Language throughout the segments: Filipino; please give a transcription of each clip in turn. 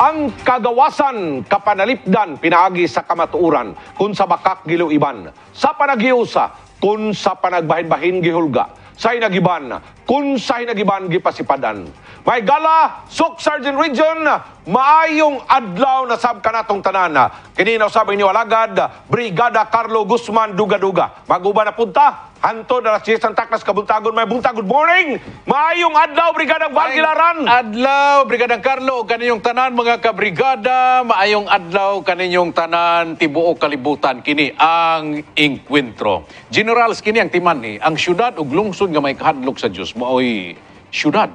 Ang kagawasan kapanalipdan pinaagi sa kamatuuran kun sa bakak giluiban sa panagiusa kun sa panagbahin-bahin gihulga sa inagiban kunsay nagiban gipasipadan. May gala, Sok Sergeant Region, maayong adlaw na sab kanatong tanan. Kini na usab inyo alagad, Brigada Carlo Guzman duga-duga. Maguba na punta, hanto na si Santa Claus kabuntagon may bunta. Good morning. Maayong adlaw Brigada Valgilaran. Adlaw Brigada Carlo kaninyong tanan mga kabrigada, maayong adlaw kaninyong tanan tibuo kalibutan kini ang inkwentro. Generals kini ang timan ni ang syudad ug lungsod nga may kahadlok sa Dios maoy syudad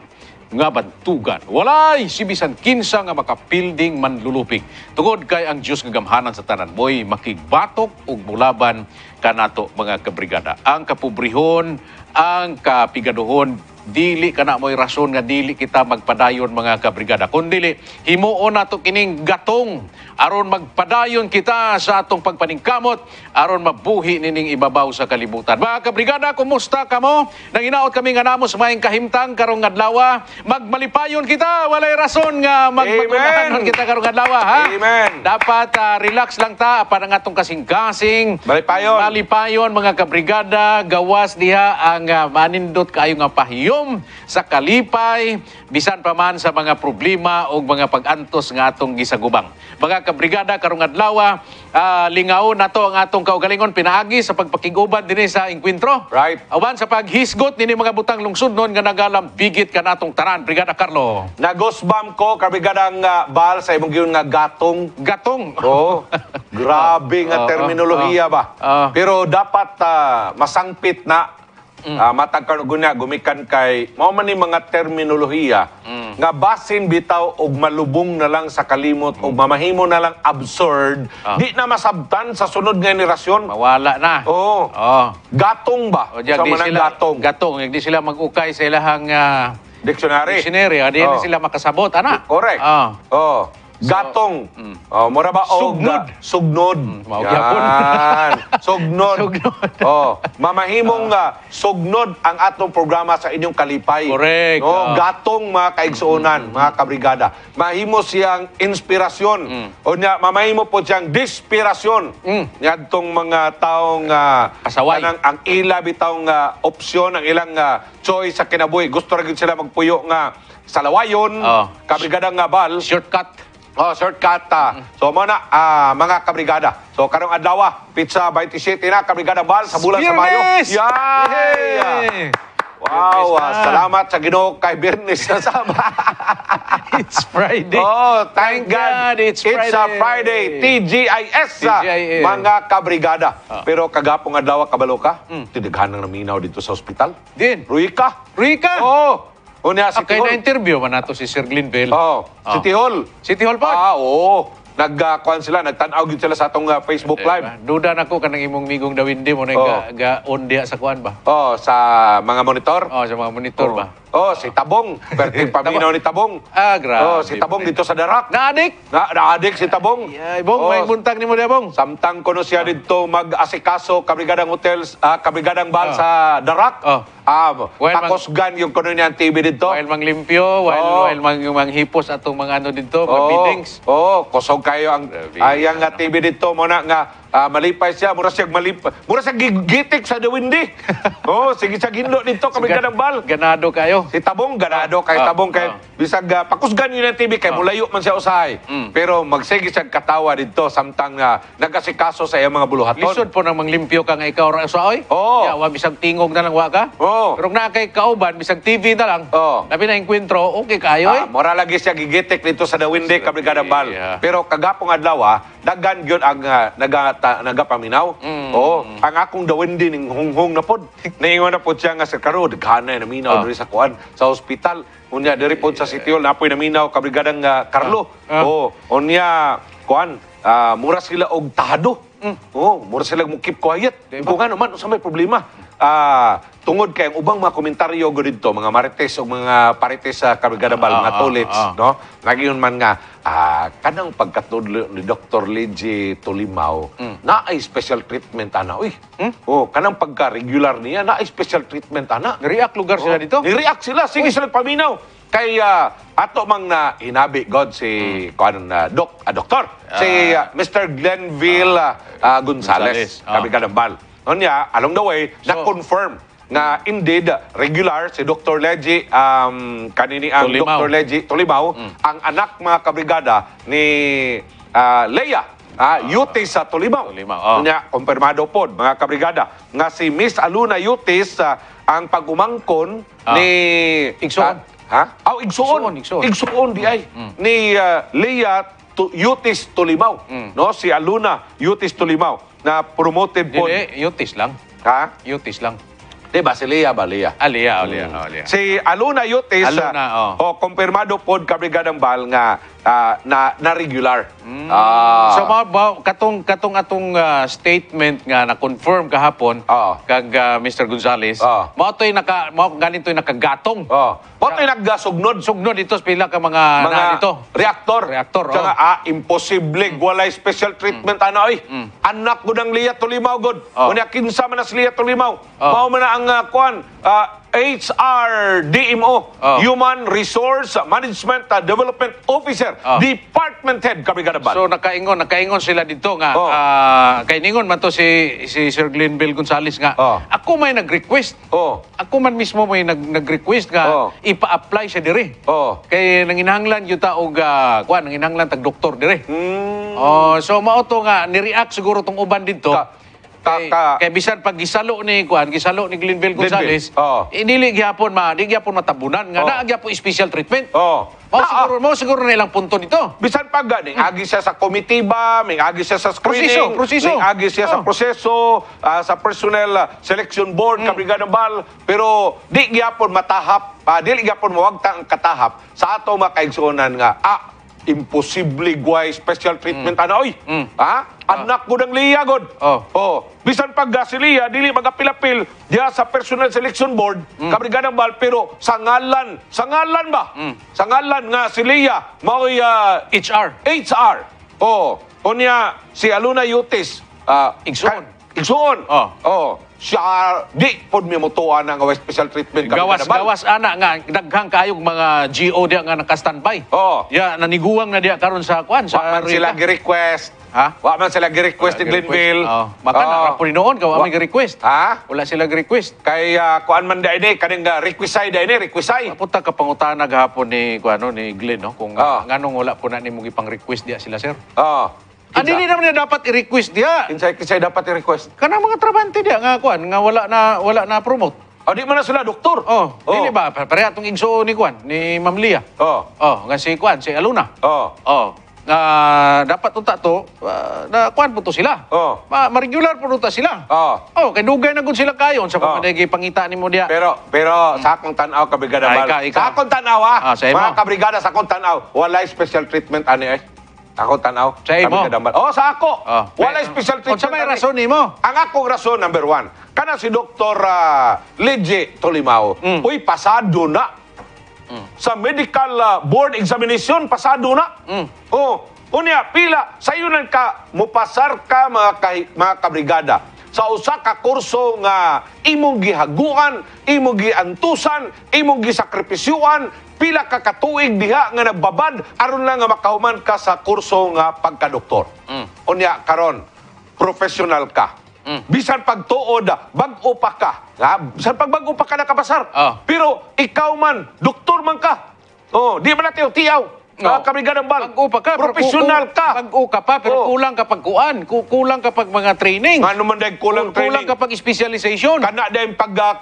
nga bantugan. Walay sibisan kinsa nga makapilding manlulupig. Tugod kay ang Dios nga gamhanan sa tanan boy makigbatok ug mulaban kanato mga kabrigada. Ang kapubrihon, ang kapigaduhon dili kana mo'y rason nga dili kita magpadayon mga kabrigada dili, himuon nato kining gatong aron magpadayon kita sa atong pagpaningkamot aron mabuhi nining ibabaw sa kalibutan mga kabrigada kumusta kamo nanginaot kami nga namo sa maayong kahimtang karong adlaw magmalipayon kita walay rason nga magpagunahan kita karong adlaw ha Amen. dapat uh, relax lang ta para nga atong kasing-kasing malipayon malipayon mga kabrigada gawas diha ang uh, manindot kaayo nga pahiyo gihayom sa kalipay bisan pa man sa mga problema o mga pagantos nga atong gisagubang. Mga kabrigada karong adlaw uh, lingaw nato ang atong kaugalingon pinaagi sa pagpakiguban dinhi sa engkwentro. Right. Awan sa paghisgot dinhi mga butang lungsod noon nga nagalam bigit ka natong tanan Brigada Carlo. Nagosbam ko kabrigadang uh, ah, bal sa imong giyon nga gatong gatong. Oh. grabe nga uh, terminolohiya uh, ba. Uh, Pero dapat uh, masangpit na mm. uh, ah, matag kanuguna gumikan kay mao man ni mga terminolohiya mm. nga basin bitaw og malubong na lang sa kalimot mm. og mamahimo na lang absurd oh. di na masabtan sa sunod nga henerasyon mawala na oo oh. oh. gatong ba o, diag, sa sila, gatong gatong di sila magukay sa ilahang uh, dictionary dictionary adi oh. na sila makasabot ana correct oh, oh. Gatong. Mm. Oh, mora ba og oh, Sugnod. Sugnod. Mm, Yan. Sugnod. sugnod. oh, mamahimong nga sugnod ang atong programa sa inyong kalipay. Correct. No, oh. Ah. gatong mga kaigsuonan, mm. mga kabrigada. Mahimo siyang inspirasyon. Mm. O nya mamahimo po siyang dispirasyon. Mm. Niadtong mga taong uh, ah, asaway kanang, ang ila bitaw nga uh, opsyon, ang ilang uh, choice sa kinabuhi. Gusto ra gyud sila magpuyo nga salawayon, oh. kabrigada nga bal. Shortcut Oh, Sir Kat. Ah. Mm-hmm. So, mo na, ah, mga kabrigada. So, karong adlaw, ah. pizza 27 na, kabrigada bal sa bulan sa Mayo. Yeah! Yay! Wow, Biyernes ah. salamat sa Ginoo kay Birnis na sama. It's Friday. Oh, thank, Thank God, God, it's a Friday. Friday. TGIS. ah, TGIS. Mga kabrigada. Pero kagapong adlaw kabalo ka, mm. tidaghan ng naminaw dito sa ospital. Din. Ruika. ka. Rika! Oh, o niya, si ah, Kay na interview man nato si Sir Glenn Bell? Oo. Ah. City Hall. City Hall pa. Ah, oo. Nagkakuan sila, nagtanaw gid sila sa atong ah, Facebook Live. Duda na ko kanang imong migong dawindi mo na Oh. ga, ga sa kuan ba? Oh, sa mga monitor. Oh, sa mga monitor ba? Oh, si Tabong. Perting paminaw ni Tabong. Ah, grabe. Oh, si Tabong dito sa Darak. Na-adik! Na, adik si Tabong. Ay, bong, may Oh, buntag ni mo diya, bong. Samtang kono siya dito mag-asikaso kabrigadang hotels, ah, kabrigadang bahal sa Darak. Oh um, well, pakosgan yung kuno ang TV dito. While manglimpyo, while, oh. while mang, hipos atong mga ano dito, mga oh. meetings. Oo, oh, kusog kayo ang ayang nga TV dito mo na nga Ah, malipay siya, mura siya malipay. Mura siya gigitik sa dawindi. oh, sige sa gindo dito kami si ganabal. Ganado kayo. Si Tabong ganado kay ah, Tabong kay ah. bisag uh, pakusgan yun ang TV kay ah. mulayo man siya usahay. Mm. Pero magsige siya katawa dito samtang uh, nagasikaso sa iyang mga buluhaton. Lisod po nang manglimpyo ka nga ikaw ra usahay. Oo. Oh. Ya, wa bisag tingog na lang wa ka. Oo. Oh. Pero na kay kauban bisag TV na lang. Oo. Oh. Labi na inkwentro, okay kayo ah, mura lagi siya gigitik dito sa dawindi kami ganabal. Yeah. Pero kagapong adlaw ah, daghan gyud ang uh, nagat ta, nagapaminaw. Mm. Oo. Ang akong dawin din ng hong na pod. Naingon na pod siya nga sa karo, daghana na minaw Ah. diri sa kuan sa ospital. Unya diri pod sa sitio napoy na minaw kabrigadang nga ah, Carlo. Oh. Ah. Oo. Unya kuan ah, mura sila og tahado. Mm. Oo, mura sila mukip quiet. Diba? Kung ano man, unsa may problema. Ah, tungod kay ang ubang mga komentaryo ko dito, mga marites o mga parites sa Cargadabal, ah, ah, mga tolits, ah, no? Lagi yun man nga, ah, kanang pagkatulog ni Dr. Leji Tulimaw, mm. na ay special treatment ana. Uy, hmm? oh, kanang pagka-regular niya, na ay special treatment ana. React lugar sila oh, dito? Ni-react sila, sige sila paminaw. Kay ah, ato mang na hinabi God si hmm. kuan na doc, ah, doktor, si ah, Mr. Glenville ah, ah, Gonzales, Gonzales, ah. Cargadabal ano niya, along the way, so, na-confirm na indeed regular si Dr. Leji um, kanini ang ah, Tulimaw. Dr. Leji Tulimaw mm. ang anak mga kabrigada ni uh, Leia Ah, uh, Yutis sa uh, Tulimaw. Oh. Niya, kumpirmado po, mga kabrigada, nga si Miss Aluna Yutis uh, ang pagumangkon oh. ni... Igsoon. Uh, ha? Oh, Igsoon. Igsoon, Igsoon. di ay. Mm. mm. Ni uh, Leia Yutis Tulimaw. Mm. No? Si Aluna Yutis Tulimaw na promote po. Hindi, Yutis lang. Ha? Yutis lang. Di ba? Si Lea ba? Lea. Ah, Lea. Oh, Lea. Hmm. Oh, Lea. Si Aluna Yutis. Aluna, ah, oh. oh. Kompirmado po kabrigad ng Bal nga uh, na, na regular. Mm. Ah. So ba, katong katong atong ah, statement nga na confirm kahapon Oo. Ah. kag ah, Mr. Gonzales, Oo. Ah. mao to'y naka mao ganito'y nakagatong. Oh. Ba't may naggasognod? Sugnod ito pila ka mga, mga na, ito. reactor. Reactor, Tsaka, oo. Oh. ah, imposible. Hmm. Walay special treatment, hmm. ano, ay. Hmm. Anak ko ng Lia Tulimaw, God. Oh. Unya, kinsa man as Lia Tulimaw. Oh. Mao man ang ah, kuan, ah, HRDMO, Oh. Human Resource Management uh, Development Officer, Oh. Department Head, Kabrigada Bal. So nakaingon, nakaingon sila dito nga. Oh. ah, kay Ningon man to si, si Sir Glenville Gonzales nga. Oh. Ako may nag-request. Oh. Ako man mismo may nag- nag-request nga Oh. ipa-apply siya dire. Oh. Kay nanginahanglan ta og uh, ah, kuha, nanginahanglan tag-doktor dire. Hmm. Oh, so mao to nga, ni-react siguro tong uban dito. Ka- Kay, ka, kay bisan pag gisalo ni kuan, gisalo ni Glenville Gonzales, oh. inili gyapon ma, di gyapon matabunan nga oh. naa gyapon special treatment. Oh. Mao na, siguro, mao siguro na ilang punto nito. Bisan pag gani, mm. agi siya sa committee ba, may agi siya sa screening, proseso, may agi siya oh. sa proseso, uh, sa personnel ah, selection board, mm. kabrigada bal, pero di gyapon matahap, uh, dili gyapon mawagta ang katahap sa ato mga nga ah, imposible guay special treatment mm. ana oy. Mm. Ha? Ah. Anak ko ng Lia god. Oh. oh. Bisan pag si Lia dili magapilapil dia sa Personal Selection Board mm. kabrigada bal pero sa ngalan, sa ngalan ba? Mm. Sa ngalan nga si Lia mao uh, ah, HR. HR. Oh. Unya si Aluna Yutis uh, ah, igsuon. Igsuon. Oh. oh siya di pod mi motuan nga special treatment kami gawas kanabal. gawas ana nga daghang kaayog mga GO dia nga naka-standby oh ya yeah, naniguwang na dia karon sa kwan sa man sila gi-request ha wa man sila gi-request ni Glenville oh maka oh. na pud noon kawa wa man gi-request ha wala sila gi-request kay uh, kuan man dai ni kaning ah, request ay dai ni request ay puta ka pangutana gahapon ni kuano ni Glenn no kung oh. nganong wala po na nimo gipang request dia sila sir oh ano ah, ni naman niya dapat i-request dia? Insay kisay dapat i-request. Kana mga trabante dia nga kuan nga wala na wala na promote. O, oh, di man na sila doktor. Oh, oh. ba? Pareha itong igsuo ni Kwan, ni Ma'am Lia. Oh. Oh, nga si Kwan, si Aluna. Oh. Oh. Nga dapat unta to, uh, na kuan po to sila. Oh. Ma, ma-regular po ta sila. Oh. Oh, kay dugay na gud sila kayon sa oh. pagkaday pangita ni mo dia. Pero, pero hmm. sa akong tanaw, kabrigada Ay, ah, Bal. ikaw, ikaw. Sa akong tanaw, ha? Ah, sa imo. Mga kabrigada, sa akong tanaw, walay special treatment ani eh. Ako tanaw. Sa imo? Oh, sa ako. Oh. Wala oh, special treatment. Sa may rason mo? Ang akong rason number one, kana si Dr. Uh, Legge Tolimao. Mm. Uy, pasado na. Mm. Sa medical uh, board examination pasado na. Mm. Oh, unya pila sa iyonan ka mupasar ka mga kay, mga kabrigada sa usa ka kurso nga imong gihaguan, imong giantusan, imong gisakripisyuan, pila ka katuig diha nga nagbabad aron lang nga makahuman ka sa kurso nga pagka-doktor. Mm. Unya karon professional ka. Mm. Bisan pagtuod, bag-o pa ka. Ha? Bisan pagbag-o pa ka nakabasar. Oh. Pero ikaw man, doktor man ka. Oh, di man natin tiyaw. No. Oh. Kami ganang bal. Pag upa ka, professional ka. Pag uka pa, pero oh. kulang kapag kuan, kulang kapag mga training. Ano man dahil kulang Kul training. Kulang kapag specialization. Kana dahil pag uh,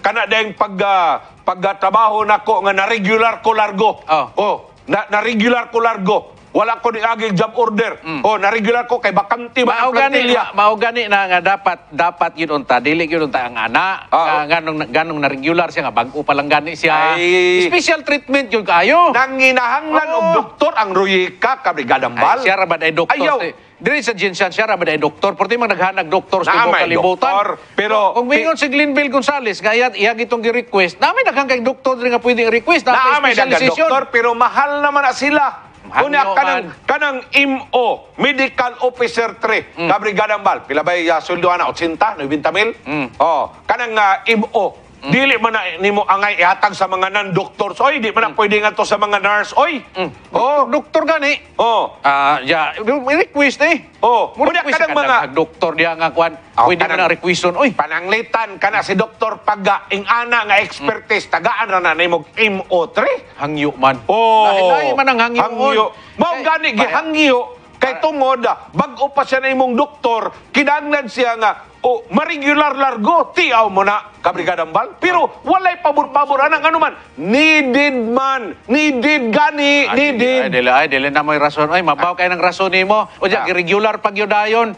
kana dahil pag uh, pagkatrabaho nako nga na regular ko largo. Oh. oh na, na regular ko largo wala ko ni agi job order. Mm. O, oh, na-regular ko kay bakanti ba ang plantilla. Mao gani na nga dapat dapat yun unta, dili yun unta ang ana. Uh, ah, uh, oh. ganong ganong na-regular siya nga bag pa lang gani siya. Ay, Special treatment yun kayo. Nanginahanglan oh. og doktor ang Ruyika ka Brigadang Bal. siya ra ba ay doktor? Ayaw. Diri sa Jinsan siya ra ba ay doktor? Porti man naghanag doktor sa ibang kalibutan. Pero oh, kung mingon si Glenville Gonzales kaya iya gitong gi-request, na may kay doktor nga pwede i-request na, na may Doktor, pero mahal naman na sila. Kunya kanang kanang MO, Medical Officer 3, mm. ka Brigada Bal. Pila ba uh, sweldo ana 80, 90 mil? Mm. Oh, kanang uh, ah, MO Mm. Dili man na mo angay ihatag sa mga nan doktor. Oy, di man na mm. pwede nga to sa mga nurse. Oy. Mm. Oh, doktor gani. Oh. Ah, uh, ya, yeah. request eh. Oh, mo request kadang mga doktor diya nga kwan. Oh, pwede man na requeston. Oy, pananglitan kana si doktor pagga ing ana nga expertise mm. tagaan na nimo MO3. Hangyo man. Oh. lahi man ang hangyo. Hangyo. Mao gani gihangyo kay tungod bag-o pa siya na imong doktor kinahanglan siya nga o marregular largo, tiaw mo na kabrigadang bal. Pero walay pabor-pabor anang anuman. Needed man, needed gani, ay, needed. Ay, dili, ay, dili na mo'y rason. Ay, mabaw kayo ng rason ni mo. O diyan, irregular pag yun dayon.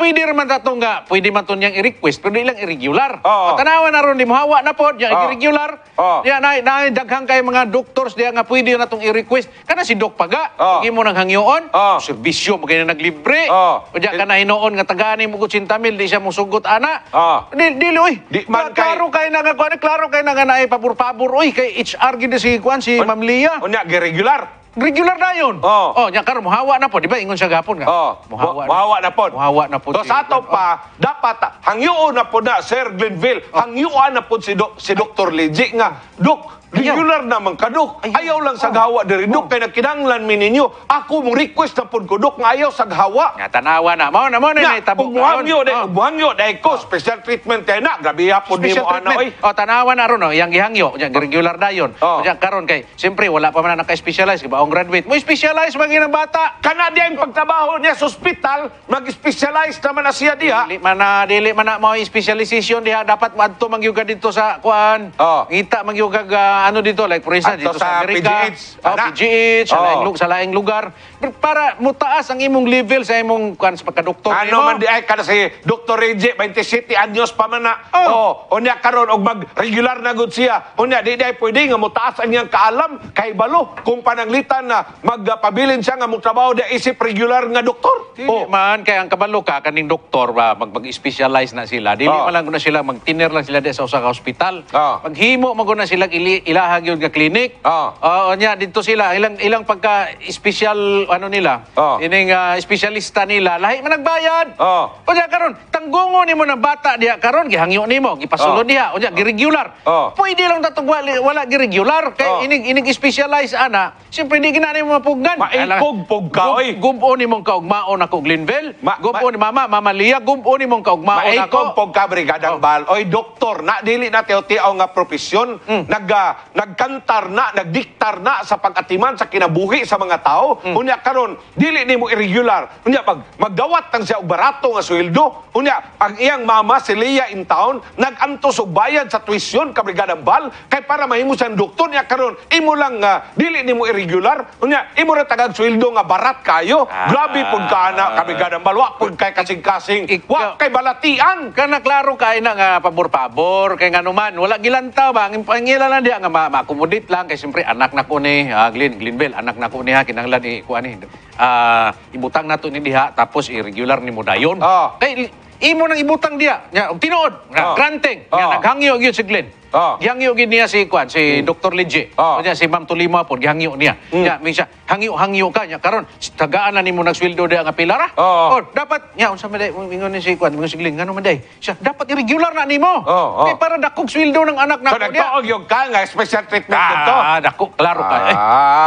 Pwede man tatong nga, pwede man to niyang i-request, pero ilang irregular. Oh. Tanawa na ron, di mo hawa na po, diyan, irregular. Oh. Diyan, na, na, daghang kayo mga doctors, diyan nga pwede na itong i-request. Kana si Doc Paga, oh. mo nang hangyoon, oh. servisyo, magkaya na naglibre. Oh. O diyan, kana hinoon nga tagani mo 80 mil, di siya mong sugot ana. Ah. Di, dili oy. Di man kay... Klaro kay na nga kuan, klaro kay na nga naay pabor-pabor oy kay HR gid si kuan si Ma'am Lia. Unya regular regular na yun. Oh. Oh, nya karon muhawa na po, di ba? Ingon siya gapon nga. Oh. Muhawa, na, muhawa na po. Muhawa na po. So sa ato pa, oh. dapat hangyoon na po na Sir Glenville, oh. hangyoon na po si, Do, si Dr. Leji nga. Dok, Regular naman ka, Dok. Ayaw, ayaw lang saghawa oh. diri, Dok. Oh. Kaya nagkinanglan mi ninyo. Ako mo request na po ko, nga ayaw saghawa. Nga tanawa na. Mao na, mao na, na itabok. Umuhang yun, oh. umuhang yun. Dahil ko, oh. special treatment tayo na. gabi hapon ni mo, ano, oy. O, oh, tanawa na ron, no? Oh. Yang gihang yun. Yang regular na yun. Oh. Yang karon kay, sempre wala pa man naka-specialize. Diba, ang graduate. Mo specialize maging ng bata. Kana di ang pagtrabaho niya sa hospital, mag-specialize naman na siya diha. Dili man na, dili man na, mao specialization diha. Dapat maadto mangyuga dito sa, kuan. Oh. Ngita mangyuga, uh, ano dito, like for instance, dito sa, sa Amerika, PGH, oh, Anak. PGH sa, oh. sa laing lugar, para mo taas ang imong level sa imong kans pagka-doktor. Ano man di ay kada si Dr. Reggie 27 anyos pa man na. Oh, oh unya karon og mag regular na gud siya. Unya di day pwede nga mo taas ang iyang kaalam kay balo kung pananglitan na magpabilin siya nga magtrabaho da isip regular nga doktor. Dili oh. man kay ang kabalo ka kaning doktor ba mag mag-specialize na sila. Dili oh. man lang na sila mag-tiner lang sila sa usa hospital. ospital. Oh. Paghimo man na sila ili ilahag yun ka clinic. Oo. Ah. Ah, oh. Uh, nya, dito sila. Ilang, ilang pagka special, ano nila, Oo. Ah. ining uh, specialista nila, lahi man nagbayad. Oo. O karon tanggungo ni mo na bata diya karon gihangyo ni mo, gipasulod Oo. diya. O niya, giregular. Oo. Pwede lang tatog wala, wala giregular. Kay Oo. inig, inig specialize ana, siyempre di ginanay mo mapugnan. Maipog-pog ka, oy. Gumpo ni mong kaugmaon ako, Glenville. Ma- gumpo ma- ni mama, mama Lia, gumpo ni mong kaugmaon ako. Maipog-pog ka, Brigadang oh. Bal. Oy, doktor, na dili na tiyaw-tiyaw nga profesyon, hmm. nag ah, nagkantar na, nagdiktar na sa pagatiman sa kinabuhi sa mga tao, mm. unya karon dili nimo irregular, unya pag magdawat ang siya og barato nga sweldo, unya ang iyang mama si Leia in town nagantos og bayad sa tuition ka brigadang bal kay para mahimo siyang doktor niya karon imo lang nga, ah, dili nimo irregular, unya imo ra tagag sweldo nga barat kayo, ah. grabe pud kana ka brigadang bal, wa pud kay kasing-kasing, wa kay balatian. Kana naklaro kay na nga pabor-pabor kay nganuman, wala gilantaw ba ang pangilan na diya nga ma-accommodate lang kay siyempre anak na ko ni uh, Glenn Glenbel anak na ko niya kinanglan i kuan ni uh, ibutang nato ni diha tapos irregular ni nimo dayon. Oh. Kay imo nang ibutang diha. Nya tinuod, oh. granting, oh. nga naghangyo gyud si Glenn. Oh. Gihangyo gid niya si Kwan, si Dr. Leje. Oh. Niya si Ma'am Tulima po, gihangyo niya. Mm. Niya minsa hangyo-hangyo ka niya karon tagaan na nimo nagsweldo da nga pilara. Ah. Oh. Ah. oh. dapat niya unsa man day ingon ni si Kwan, ingon si Gling, ngano man day. Siya dapat irregular na nimo. Oh, oh. Kay para dakog sweldo ng anak na so, ko diya. So yung ka nga special treatment ah, dito. Ah, dako klaro ka. Eh. Ah. Eh.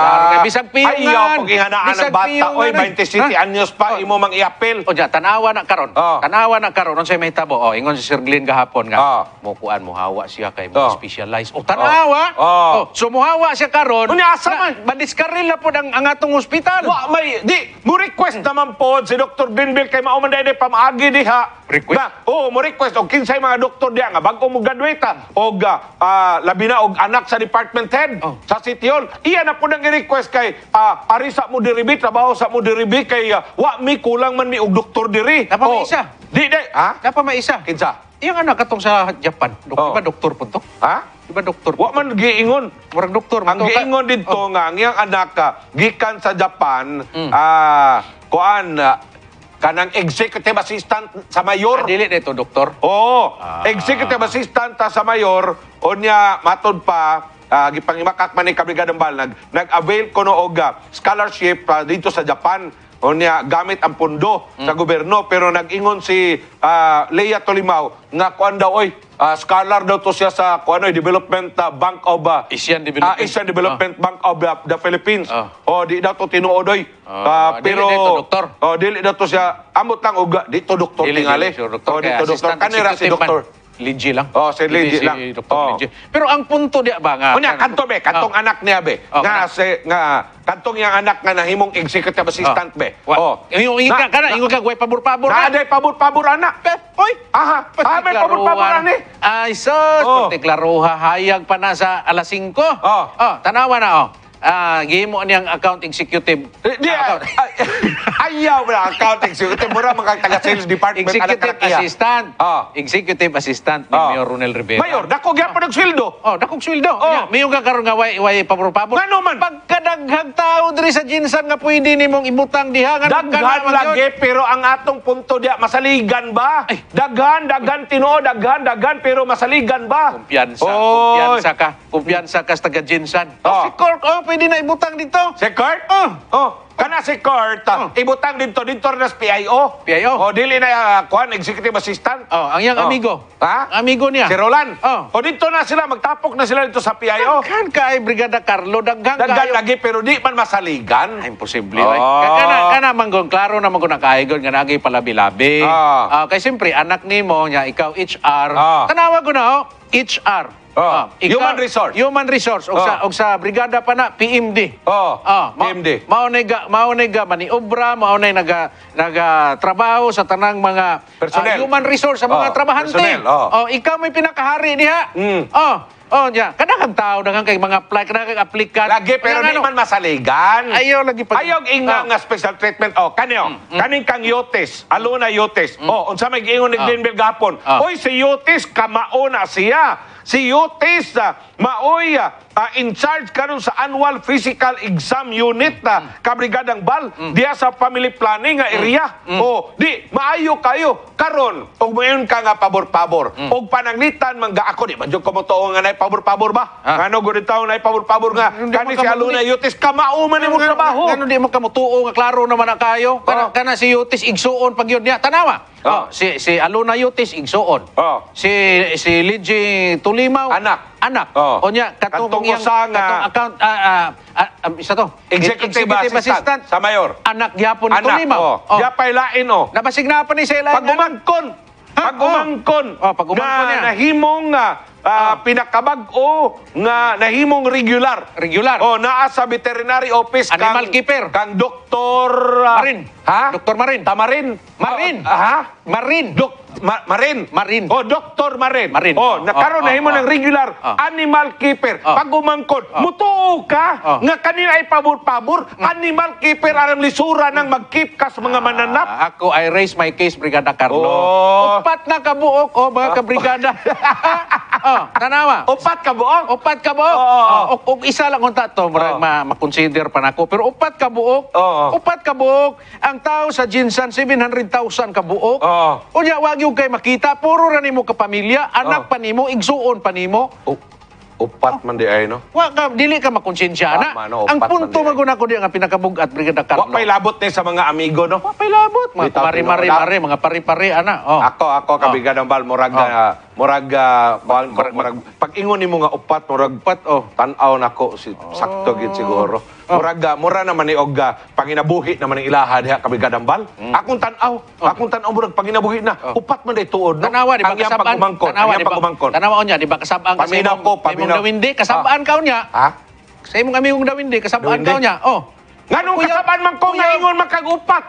Klaro ka bisag piyong. Ayaw pag ihanaan ng bata oy 27 eh. anyos pa oh. imo mang iapil. O diya tanawa na karon. Oh. Tanawa na karon unsay may tabo. Oh, ingon si Sir Glenn gahapon nga. Oh. Mukuan mo hawa siya kay mo oh. specialized. O oh, tanawa, oh. Oh. oh sumuhawa siya karon. Unyasa ano man. Madiskaril na po ang atong ospital. Wa, may, di, mo request naman po si Dr. Binbil kay maumanday ni pamagi diha request. Ba, oh, mo request og oh, kinsay mga doktor diyan nga bag-o mo graduate og oh, uh, ah, labi na og oh, anak sa department head oh. sa City Hall. Iya na pud ang request kay uh, ah, Arisa mo diribi trabaho sa mo diribi kay uh, ya, wa mi kulang man mi og doktor diri. Napa oh. isa. Di di, ha? Napa isa. Kinsa? Iyang anak katong sa Japan, Dok, oh. di doktor pun to? Ha? Di doktor doktor? Wa man giingon. Murang doktor. Ang giingon dito oh. nga ang iyang anak gikan sa Japan mm. ah uh, kuan uh, kanang executive assistant sa mayor. Ah, dili nito, doktor. Oo. Ah. Executive assistant sa mayor onya matod pa uh, ah, gipangimakak man ni Kabrigadang Balnag nag-avail ko nooga ah, scholarship uh, dito sa Japan o niya gamit ang pondo sa mm. gobyerno pero nag-ingon si ah, Lea Tolimaw nga kuan daw oy ah, scholar daw to siya sa kuan oy Development ah, Bank of ah, Asian ah, Development. ah, Asian Development Bank of the, ah, the Philippines. Ah. O di daw to tinuodoy. Ah, Ah, pero dito, doktor. O dili daw to siya amot lang uga dito doktor Dili, tingali. dili siya, doktor. O dito doktor kanira si executive man. doktor. Lidji lang. Oh, si Lidji lang. Si Oh. Lidji. Pero ang punto diya ba nga? Kunya, kanto be, kantong oh. anak niya be. Oh, nga, si, nga, kantong yang anak nga nahimong executive assistant oh. be. Oh. Ingo ka, kana, ingo ka, guay pabor-pabor. Na, day pabor-pabor anak. Be, oy. Aha, amen ah, pabor-pabor ani. Ay, sus, oh. pati klaruha, hayag pa na sa alas 5. Oh. Oh, tanawa na, oh. Ah, gihimo niyang account executive. Eh, di, ah, account. Ah, eh, ayaw na account executive. Mura mga taga sales department. Executive assistant. Oh. Executive assistant ni oh. Mayor Ronel Rivera. Mayor, dako gyan pa nagsildo. Oh, dako sweldo. Oh. Mayo ka karon nga way way pabor-pabor. Ngano man? Pagkadaghang tao diri sa ginsan nga pwede nimong ibutang diha nga daghan lagi pero ang atong punto diya masaligan ba? Ay. Daghan, daghan tino, daghan, daghan pero masaligan ba? Kumpiyansa, kumpiyansa ka. Kumpiyansa ka sa taga ginsan. Oh. Si Cork, oh, pwede na ibutang dito. Si Kurt? Oh. Oh. Kana si Kurt, ah, oh. ibutang dito, dito na sa PIO. PIO? O, oh, dili na uh, ah, kuhan, executive assistant. Oh, ang iyang oh. amigo. Ha? Amigo niya. Si Roland. Oh. O, oh, dito na sila, magtapok na sila dito sa PIO. Daghan ka ay, Brigada Carlo, daghan ka. Daghan lagi, pero di man masaligan. Ay, ah, imposible. Eh. Oh. Ay. Kana, kana manggon, klaro na manggon nakaigon, nga nagay palabi-labi. Oh. Uh, kay siyempre, anak ni mo, niya, ikaw HR. Oh. Tanawa ko na, oh, HR. Oh. Ikaw, human resource. Human resource. Og sa, og ah. sa brigada pa na, PMD. Oh, ah, ma- PMD. Maunay ga, maunay ga maniobra, maunay naga, naga trabaho sa tanang mga Personnel. ah, human resource, sa mga Oh, trabahante. personnel, oh. ikaw may pinakahari diha. Mm. Oh, oh, nya. Kadang tao daghang kay mga apply, kada kang applicant. Lagi, pero di ano, man masaligan. Ayaw lagi pag- Ayaw oh. inga Ah. nga special treatment. Oh, kanyo. Oh. Hmm, hmm. Kaning kang yotes. Aluna yotes. Hmm. Oh, unsa may giingon ni Glenn Belgapon. Ah. Oy, si yotes, kamauna siya. Si UTIS, uh, maoy, uh, ah, in charge karon sa annual physical exam unit na uh, mm. kabrigadang bal, mm. diya sa family planning nga mm. area. Mm. O, oh, di, maayo kayo karon og mayon ka nga pabor-pabor. Mm. Og pananglitan man ga ako, di man jud ko mo nga nay pabor-pabor ba? Ah. Ngano gud taw nay pabor-pabor nga mm. kani si Aluna Yutis kamao man imo ano, ano, trabaho. Ngano ano, di mo kamutuo nga klaro naman ang kayo. Kana, oh. kana si Yutis igsuon pag yun niya. Tanawa. Oh. oh. Si, si Aluna Yutis, igsuon. Oh. Si, si Liji Tulimaw. Anak. Anak. Oh. O niya, katong iyang, account, ah, ah, ah, ah, isa to. Executive, assistant. Sa mayor. Anak yapon ni Tulimaw. Oh. Oh. Yapay lain, oh. Napasig na pa ni Sela. Pag Pagumangkon. Oh. Pagumangkon. Pag umangkon. Oh, pag umangkon Na, Nahimong nga uh, pinakabag-o nga nahimong regular. Regular. O naa sa veterinary office Animal kang, keeper. Kang doktor... Uh, Marin. Ha? Doktor Marin. Tamarin. Marin. Uh, ha? Marin. Doktor Ma Marin. Marin. Oh, Dr. Marin. Marin. Oh, nakaroon oh, na ah, ah, himo oh, ah, ng regular oh. animal keeper. Oh. Pag umangkot, oh. mutuo ka oh. nga kanina ay pabor-pabor, mm. animal keeper ang lisura nang mag-keep ka sa mga mananap. Ah, ako, I raise my case, Brigada Carlo. Oh. Upat na kabuok, oh, mga kabrigada. oh, tanawa. Upat kabuok? Upat kabuok. Oh, oh, oh. oh isa lang unta to, marag oh. ma makonsider pa nako. Pero upat kabuok, oh, oh, upat kabuok, ang tao sa Jinsan, 700,000 kabuok. Oh. Unya, wagyu jud kay makita puro ra nimo kapamilya, anak oh. pa nimo, igsuon pa nimo. Upat oh. man di ay, no? Wa ka, dili ka makonsensya na. No, Ang punto maguna ko di nga pinakabugat Brigada Carlo. Wa pay labot ni sa mga amigo, no? Wa pay labot. Mga pari-mari-mari, mga pari-pari, ana. Oh. Ako, ako, kabigan oh. ng Balmoraga. Oh. Ah, murag uh, murag, murag, pag ingon nimo nga upat murag pat oh tan-aw nako si oh. sakto gid siguro oh. murag uh, mura naman ni og ah, panginabuhi naman ang ilaha diha kami gadambal mm. akong tan-aw oh. akong tan-aw murag panginabuhi na oh. upat man day tuod no tanawa di ba kasaban tanawa di ba pagumangkon tanawa unya di ba kasabang kasi mo ko pamina windi kasabaan ah. ka unya ha ah? sa imong amigong dawindi kasabaan ka unya oh Nganong kasaban man ko nga ingon makagupat.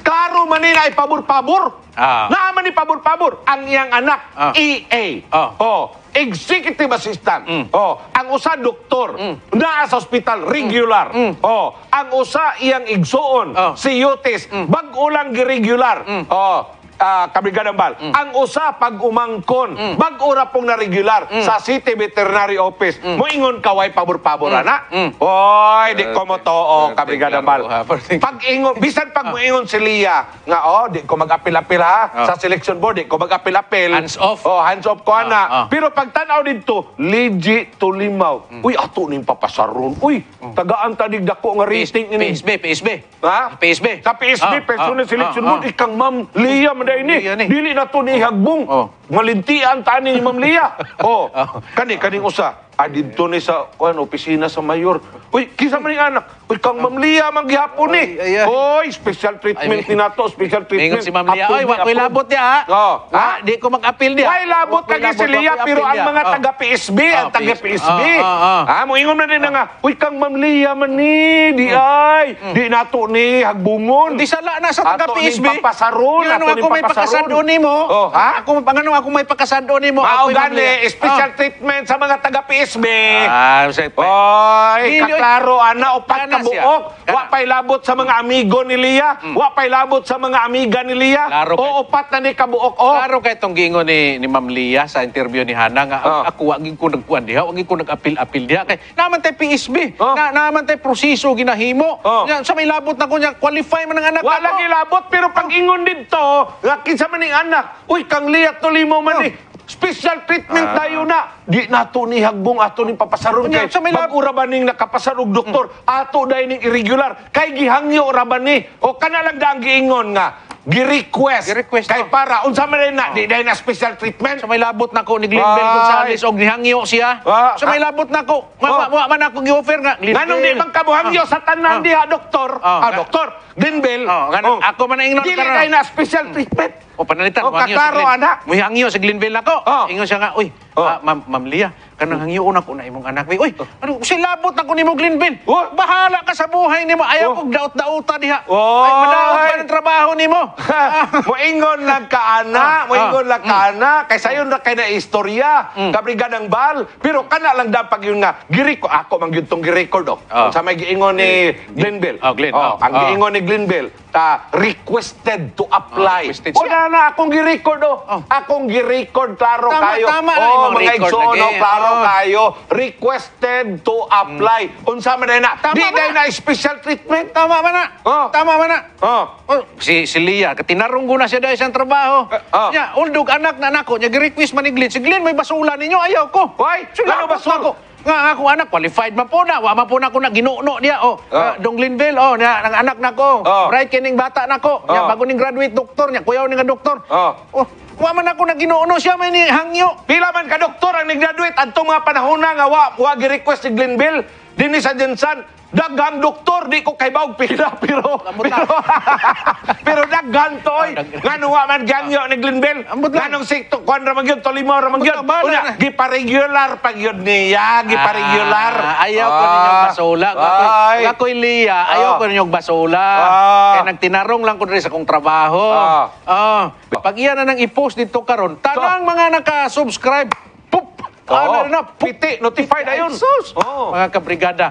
Klaro man nila ay pabor-pabor. Ah. Naa man ni pabor-pabor ang iyang anak ah. EA. Ah. Oh, executive assistant. Mm. Oh, ang usa doktor mm. naa sa ospital mm. regular. Mm. Oh, ang usa iyang igsuon oh. Ah. si Yutis mm. bag-o lang gi-regular. Mm. Oh, uh, ah, Kabigan Mm. Ang usa pag umangkon, mm. bag-ura pong naregular mm. sa City Veterinary Office. Mm. Moingon kaway pabor-pabor mm. na. Mm. Oy, di ko mo to, oh, Kabigan Pag ingon, bisan pag ah. moingon si Lia, nga oh, di ko mag-apil-apil ha. Oh. Sa selection board, di ko mag-apil-apil. Hands off. Oh, hands off ko oh, na. Oh. Pero pag tanaw dito, legit to limaw. Mm. Uy, ato ning papasaron. Uy, mm. tagaan tadig dako nga rating ni PSB, PSB. Ha? PSB. Sa PSB, oh, personal oh, selection oh, board, ikang ma'am Lia, ini. ini, iya, iya, nih. Dili na to ni Hagbong. Malintian tani ni Ma'am Lia. Oh, kani kaning usa. Adito ni sa kuan opisina sa mayor. Uy, kisa man ning anak. Uy, kang Ma'am Lia man gihapon ni. Oy, special treatment ni nato, special treatment. Ningon si Ma'am Lia, oy, wa koy labot niya ha. Oh, ha? Di ko mag-appeal niya. Wai labot kag si Lia, pero ang mga oh. taga PSB, oh, ang taga PSB. Oh, ha, mo ingon na din nga. Uy, kang Ma'am Lia man ni, di ay. Mm. Di nato ni hagbungon. Di sala na sa taga PSB. Ato ni papasaron, ato ni papasaron. Ako may pakasado nimo. Ako pangano Anong ako may pagkasando ni mo? Mao gani, special oh. treatment sa mga taga-PSB. Ah, sa Oy, kaklaro, ana, o ka buok. Wa pa'y labot sa mga amigo ni Lia. Mm. Wa pa'y labot sa mga amiga ni Lia. Klaro o upat na ni kabuok. Oh. Klaro kay tong gingo ni, ni Ma'am Lia sa interview ni Hana nga, oh. ako wagin ko nagkuan diha, wagin ko nag-apil-apil diha. Kay, naman tay PSB, oh. na, naman tay proseso ginahimo. Oh. Yan, sa may labot na ko niya, qualify man ang anak Wala gilabot, pero pag ingon dito, lakin sa maning anak, uy, kang Lia tuloy nimo man oh. eh. Special treatment ah. tayo na. Di nato ni hagbong ato ni papasaron kay. Sa may ura ba ning nakapasarog doktor? Mm. Ato dai ni irregular kay gihangyo ra ni o kana lang giingon nga gi-request. Gi-request kay para unsa man na oh. di na special treatment. Sa may labot na ko ni Glenbel Gonzales og ni siya. Ah, sa may ah. labot na nako. Oh. Wa man ako gi-offer nga. Nganong di bang kabuhangyo ah. sa tanan diha doktor? Ah doktor, Glenbel. Nganong oh. ako man ingnon karon. Dili dai na special treatment. O panalitan mo hangyo. O kakaro ana. Mo hangyo sa Glenbel nako. Ingon siya nga, uy, Ma'am Lia, kanang hmm. una ko na imong anak. Uy, oh. ano, labot ako nimo Glenvin. Oh. Bahala ka sa buhay nimo. Ayaw oh. kog daot-daota diha. Oh. Ay, madaot pa ng trabaho nimo. Moingon lang ka ana, ah. moingon lang ka ah. ana kay sayon ra kay na istorya, mm. kabriga ng bal. Pero kana lang dapat yun nga giri ko ako man gyud tong gi-record oh. Ah. Sa may giingon ni Glenville. Oh, Glenn. Oh, ang giingon ni Glenville, ta requested to apply. Ah, requested siya. Wala na akong gi-record oh. oh. Akong gi-record klaro Tama, kayo. tama na oh, yung mga record igsoon, lagi. Oh, klaro Oh. kayo. Requested to apply. Hmm. Unsa man na? Tama Di ba? na special treatment. Tama ba na? Oh. Tama ba na? Oh. Oh, si si Lia, katinarong ko na siya dahil sa trabaho. Eh, oh. Nya, undog anak na nako, niya gi-request man ni Glenn. Si Glenn, may basula ninyo, ayaw ko. Hoy, Sige, ano ba ako? nga ako anak qualified man po na wa man po na ko na ginuno niya oh, oh. Uh, ah, Donglinville oh niya ang anak nako oh. right kining bata nako oh. niya bago ning graduate doktor niya kuyaw ning doktor oh, oh. Wa man ako na ginuuno siya may ni hangyo. Pila man ka doktor ang naggraduate adtong mga panahon na nga wa wa gi-request ni Glenville dinhi sa Jensen daghang doktor di ko kay bawg pila pero pero, pero daghang toy ngano wa man gangyo ni Glenville kanong sikto kon ra man gyud tolimo ra man gyud unya giparegular pag gyud niya giparegular ah, ayaw ko ah. ninyo basula ako Liya ayaw ah. ko ninyo basula ah. kay nagtinarong lang ko diri sa kong trabaho oh pag iya na nang ipo post dito karon tanang mga naka-subscribe Oh. Ano na, piti, notified ayon. Sus, oh. mga kabrigada.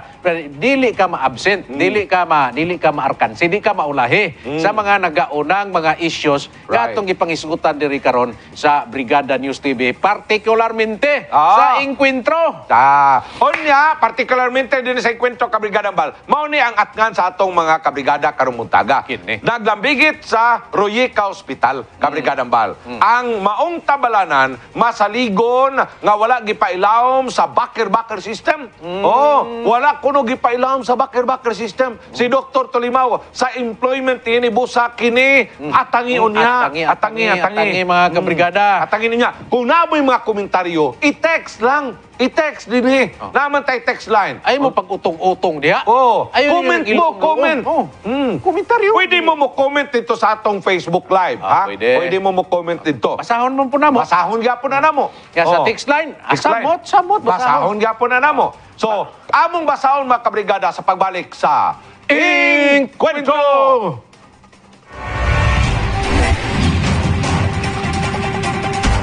dili ka ma-absent, mm. dili ka ma, dili ka maarkan, dili ka maulahi mm. sa mga nagaunang mga issues right. katong ipangisgutan diri karon sa Brigada News TV, particularmente ah. sa inkwentro. Ta. Ah. Onya, particularmente din sa inkwentro kabrigada Bal. Mao ni ang atngan sa atong mga kabrigada karong muntaga. Kini. Naglambigit sa Royeca Hospital, kabrigada mm. Bal. Mm. Ang maong tabalanan masaligon nga wala gipailawom sa baker-baker system. Mm. Oh, wala kuno gipailawom sa baker-baker system. Mm. Si Dr. Tolimaw sa employment ini busa kini mm. atangion niya. Atangi, atangi, atangi, atangi, atangi mga kabrigada. Mm. Atangi niya. Kung namoy mga komentaryo, i-text lang I-text din eh. Oh. Naman tay text line. Ay mo pag utong-utong diha. Oo. Oh. comment mo, comment. Oh. Mm. Komentaryo. Pwede mo mo comment dito sa atong Facebook Live, ah, ha? Pwede. pwede mo mo comment dito. Basahon mo po na mo. Basahon po na mo. Ya sa text line, asamot, ah, samot, basahon. Basahon po na mo. So, ah. among basahon mga kabrigada sa pagbalik sa Inkwentro!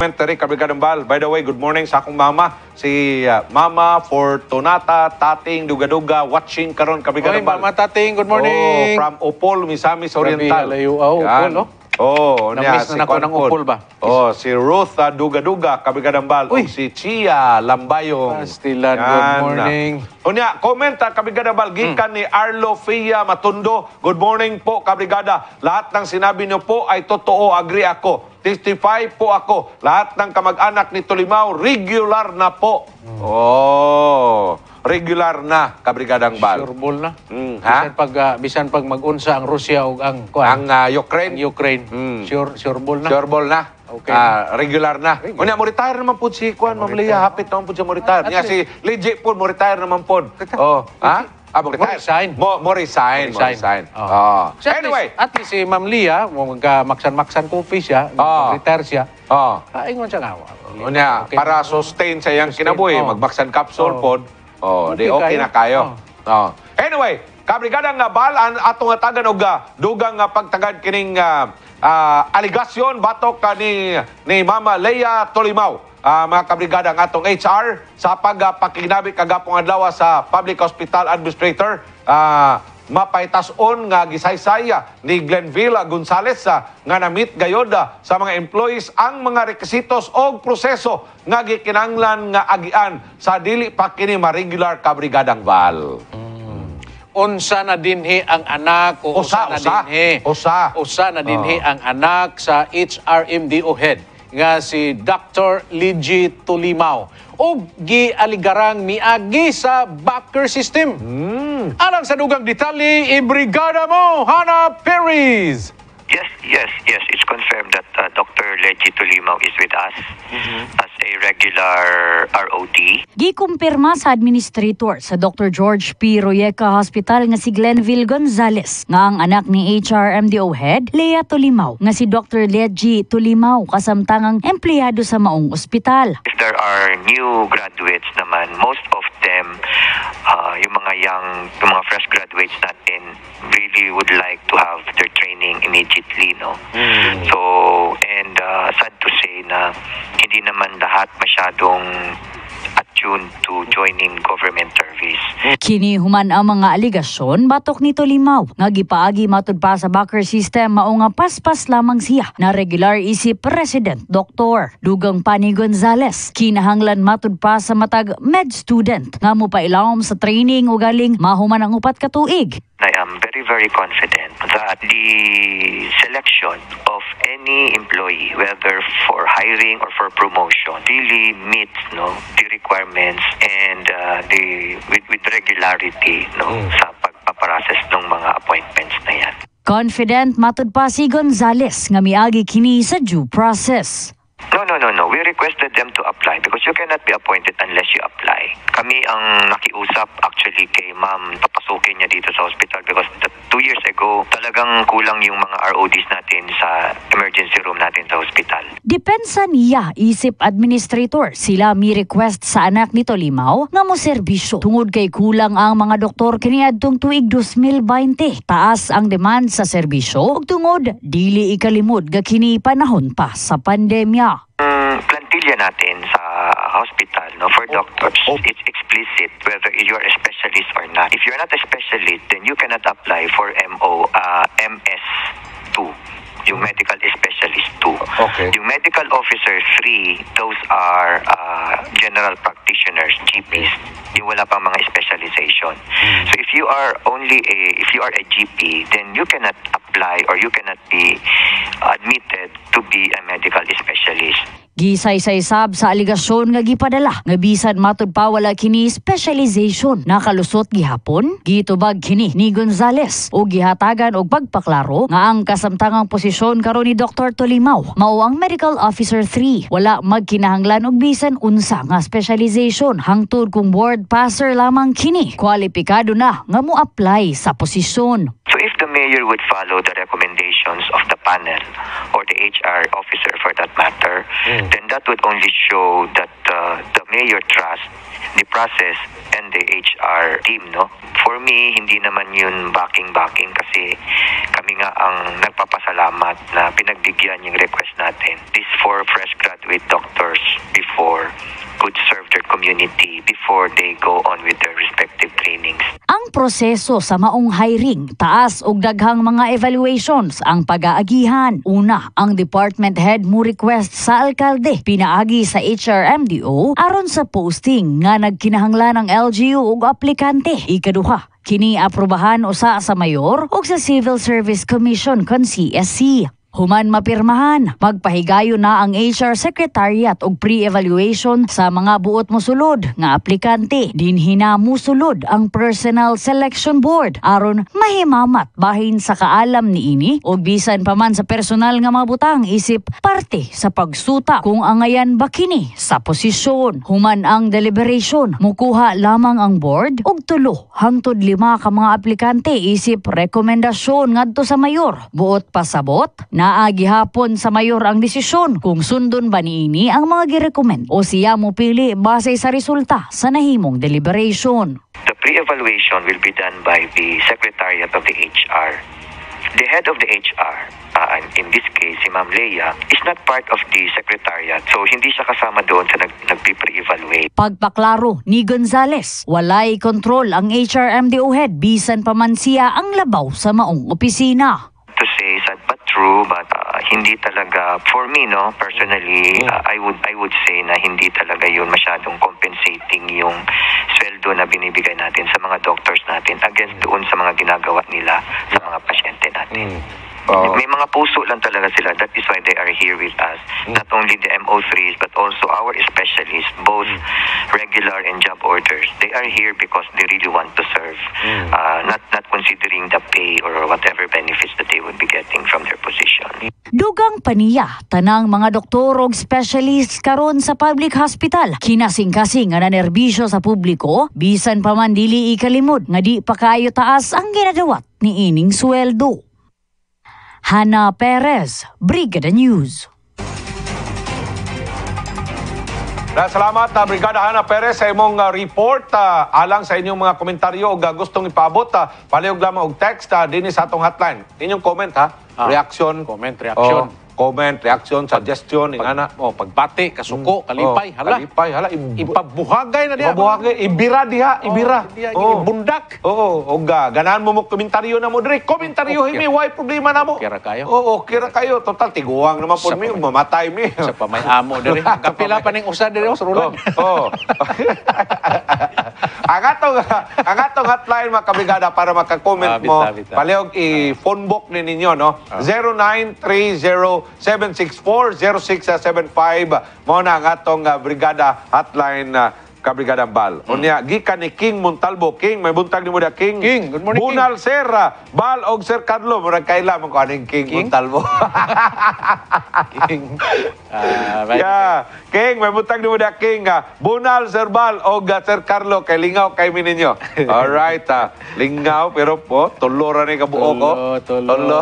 Commentary Kabrigadampal. By the way, good morning sa akong mama, si uh, Mama Fortunata Tating Dugaduga watching karon Kabrigadampal. Oy, Mama Tating, good morning. Oh, from Opol, Misamis Oriental. Grabe, halayo. Oh, ah, Opol, no? Oh, niya, si na ako ng upol ba? Oh, si Ruth ah, Duga-Duga, Kabigadampal. Uy. Oh, si Chia Lambayong. Pastilan, good morning. O niya, komenta, Kabigadampal, gikan hmm. ni Arlo Fia Matundo. Good morning po, Kabigada. Lahat ng sinabi niyo po ay totoo, agree ako. Testify po ako. Lahat ng kamag-anak ni Tolimao, regular na po. Hmm. Oh regular na kabrigadang Bal. Sure ball na. Mm, ha? Bisan pag ah, bisan pag magunsa ang Russia o ang kuan, ang ah, Ukraine. ang Ukraine. Mm. Sure sure ball na. Sure ball na. Okay. Ah, regular na. Regular. Unya, mo retire naman po si Kuan, Ma'am Leia. Hapit naman po siya mo retire. Nga si legit po, mo retire naman po. Oh, ha? Ah, mo retire. Mo-resign. Mo, mo resign. Mo Resign. resign. Oh. Oh. So at Anyway. least- at least si Ma'am Lia, magka maksan-maksan coffee siya, Oo. retire siya. Oh. oh. Kaingon siya nga. Unya, para sustain sa iyang Sustain, kinabuhi, oh. magbaksan capsule Oh. pod, Oh, okay di okay kayo. na kayo. Oh. oh. Anyway, kabrigada nga ah, balaan atong tagan og dugang nga ah, pagtagad kining uh, uh, aligasyon batok ka ni ni Mama Leia Tolimao. uh, mga kabrigada ng atong HR sa pagpakinabi uh, kagapong adlaw sa Public Hospital Administrator uh, mapaitas-on nga gisaysaya ni Glenvilla Gonzales ah, nga namit gayoda sa mga employees ang mga requisitos o proseso nga gikinanglan nga agian sa dili pa kini ma-regular kabrigadang val. Mm. Unsa na dinhi ang anak o usa, usa, usa na dinhi? Usa. Usa na dinhi uh. Oh. ang anak sa HRMDO head nga si Dr. Ligi Tulimaw ug gialigarang miagi sa backer system. Mm. Alang sa dugang detalye, ibrigada mo, Hana Perez! Yes, yes, yes. It's confirmed that uh, Dr. Leji Tulimaw is with us mm -hmm. as a regular ROT. Gikumpirma sa administrator sa Dr. George P. Royeca Hospital nga si Glenville Gonzales nga ang anak ni HRMDO head Lea Tulimaw nga si Dr. Leji Tulimaw kasamtangang empleyado sa maong ospital. If there are new graduates naman, most of them uh, yung mga young, yung mga fresh graduates natin really would like to have their training immediately, no? Mm. So, and uh, sad to say na hindi naman lahat lahat masyadong attuned to joining government service. Kini human ang mga aligasyon batok ni limaw. Nga gipaagi matud pa sa backer system mao nga paspas lamang siya na regular isip President Dr. Dugang Pani Gonzales. Kinahanglan matud pa sa matag med student nga mo sa training o galing mahuman ang upat ka tuig I am very, very confident that the selection of any employee, whether for hiring or for promotion, really meets no, the requirements and uh, the, with, with regularity no, mm. sa pagpaprocess ng mga appointments na yan. Confident matud pa si Gonzales nga miagi kini sa due process. No, no, no, no. We requested them to apply because you cannot be appointed unless you apply. Kami ang nakiusap actually kay ma'am papasukin niya dito sa hospital because the, two years ago talagang kulang yung mga RODs natin sa emergency room natin sa hospital. Depensa niya, isip administrator, sila mi request sa anak nito Limaw nga mo serbisyo. Tungod kay kulang ang mga doktor kiniadtong tuig 2020. Taas ang demand sa serbisyo ug tungod dili ikalimod ga kini panahon pa sa pandemya. Ano? Mm, plantilla natin sa hospital no, for oh, doctors. Oh. It's explicit whether you are a specialist or not. If you're not a specialist, then you cannot apply for MO, uh, MS2 yung medical specialist 2. Okay. Yung medical officer 3, those are uh, general practitioners, GPs. Yung wala pang mga specialization. Mm. So if you are only a if you are a GP, then you cannot apply or you cannot be admitted to be a medical specialist. Gisay-say sab sa aligasyon nga gipadala nga bisan matud pa wala kini specialization nakalusot gihapon gitubag kini ni Gonzales o gihatagan og pagpaklaro nga ang kasamtangang posisyon karon ni Dr. Tolimaw mao ang Medical Officer 3 wala magkinahanglan og bisan unsa nga specialization hangtod kung board passer lamang kini kwalipikado na nga mo apply sa posisyon So mayor would follow the recommendations of the panel or the HR officer for that matter, mm. then that would only show that uh, the mayor trusts the process and the HR team, no? for me, hindi naman yun backing-backing kasi kami nga ang nagpapasalamat na pinagbigyan yung request natin. These four fresh graduate doctors before could serve their community before they go on with their respective trainings. Ang proseso sa maong hiring, taas og daghang mga evaluations ang pag-aagihan. Una, ang department head mo request sa alkalde, pinaagi sa HRMDO aron sa posting nga nagkinahanglan ng LGU og aplikante. Ikaduha, Kini aprubahan usa sa mayor ug sa Civil Service Commission kon CSC. Human mapirmahan, magpahigayo na ang HR Secretariat og pre-evaluation sa mga buot mosulod nga aplikante. Dinhina musulod ang Personal Selection Board aron mahimamat bahin sa kaalam ni ini o bisan pa man sa personal nga mabutang isip parte sa pagsuta kung angayan ba kini sa posisyon. Human ang deliberation, mukuha lamang ang board og tulo hangtod lima ka mga aplikante isip rekomendasyon ngadto sa mayor. Buot pasabot Naagi hapon sa mayor ang desisyon kung sundon ba niini ang mga girecommend o siya mo pili base sa resulta sa nahimong deliberation. The pre-evaluation will be done by the Secretariat of the HR. The head of the HR uh, ah, in this case, si Ma'am Leia, is not part of the secretariat. So, hindi siya kasama doon sa nag nagpipre-evaluate. Pagpaklaro ni Gonzales, walay kontrol ang HRMDO head bisan pa man siya ang labaw sa maong opisina true but uh, hindi talaga for me no personally uh, I would I would say na hindi talaga yun masyadong compensating yung sweldo na binibigay natin sa mga doctors natin against doon sa mga ginagawa nila sa mga pasyente natin. Mm. Uh, May mga puso lang talaga sila. That is why they are here with us. Mm. Not only the MO3s, but also our specialists, both mm. regular and job orders. They are here because they really want to serve, mm. uh, not, not considering the pay or whatever benefits that they would be getting from their position. Dugang paniya, tanang mga doktor o specialists karon sa public hospital. Kinasing-kasing nga nanerbisyo sa publiko, bisan pa man dili ikalimod, nga di pa kayo taas ang ginadawat ni ining sweldo. Hannah Perez, Brigada News. Salamat na ah, Brigada Hannah Perez sa imong ah, report uh, alang sa inyong mga komentaryo o gustong ipabot. uh, palayog lamang og text uh, dinhi sa atong hotline. Inyong comment ha, ah, reaction, comment reaction. Oh comment, reaction, suggestion, pag, ingana, oh, pagbati, kasuko, hmm. kalipay, oh, hala. Kalipay, hala. Ib- ipabuhagay na diha. Ipabuhagay, ibira diha, oh, ibira. Oh, diha, oh. Ibundak. Oo, oh, oh, oga. Oh, oh, Ganaan mo mo komentaryo na mo, Dre. Komentaryo, okay. himi, why problema na mo? Kira kayo. Oo, oh, kira kayo. Total, tiguang naman po mi, mamatay mi. Sa pamay amo, Dre. Kapila pa ning usa, Dre, usurulan. Oo. Oh, oh. ang atong, ang atong hotline, mga kabigada, para makakomment mo. Palihog i-phone book ni ninyo, no? 0930 ah. 7640675 0675 Mao na ang atong ah, brigada hotline ah, Cabrigada Hmm. Onya gikan ni King Montalbo King, may buntag ni mo da King. King, good morning Bunal King. Serra, Bal og Sir Carlo, murag kaila mo kaning King, King? Montalbo. King. Ah, right. Yeah. King, may buntag ni mo da King. Ha. Ah. Bunal Sir Bal og Sir Carlo kay lingaw kay mi ninyo. All right. ah. Lingaw pero po tolora ni kabuo ko. Tulo,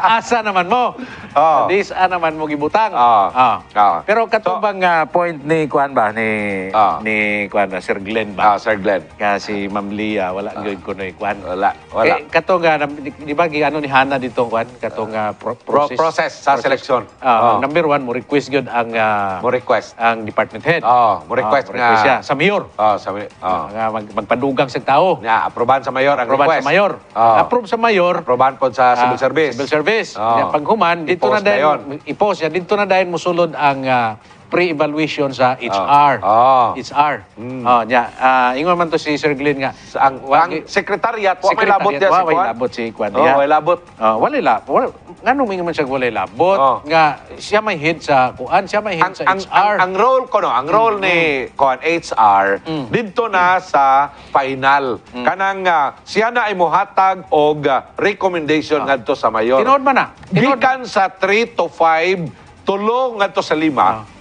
Asa naman mo. Oh. Ah. This ah, naman mo gibutang. Ah. Oh. Oh. Oh. Pero katubang so, uh, point ni Kuan ba ni oh. ni kuan na Sir Glenn ba? Ah, Sir Glenn. Kasi Ma'am Lia wala ah. gyud kunoy kuan. Wala, wala. Eh, kato nga di, di ba ano ni Hana dito kuan kato nga ah. pro, process, pro process sa process. seleksyon. Uh, oh. number one, mo request gyud ang uh, mo request ang department head. Oh, mo request, uh, mo request nga siya. sa mayor. Oh, sa mayor. Oh. mag, magpadugang sa tao. Na aproban sa mayor ang aproban request. sa mayor. Oh. Approve sa mayor. Aproban pod sa civil uh, service. Civil service. Oh. Paghuman dito na dahil i-post dito na dahil musulod ang uh, pre-evaluation sa HR. Oh. Ah. HR. Ah. Mm. Oh, ah, nya. Ah, ingon man to si Sir Glenn nga. Sa ang, ang secretariat, wa may labot diya sa Kuan. Wa labot si Kuan. Oh, wa labot. Oh, wala labot. Ngano mingon man siya wala labot oh. nga siya may head sa Kuan, siya may head ang, sa ang, HR. Ang, ang role ko no, ang role mm. ni mm-hmm. Kuan HR mm. didto na mm. sa final. Mm. Kanang uh, siya na ay mohatag og uh, recommendation oh. ngadto sa mayor. Tinuod man na. Gikan sa 3 to 5 tulong ngadto sa 5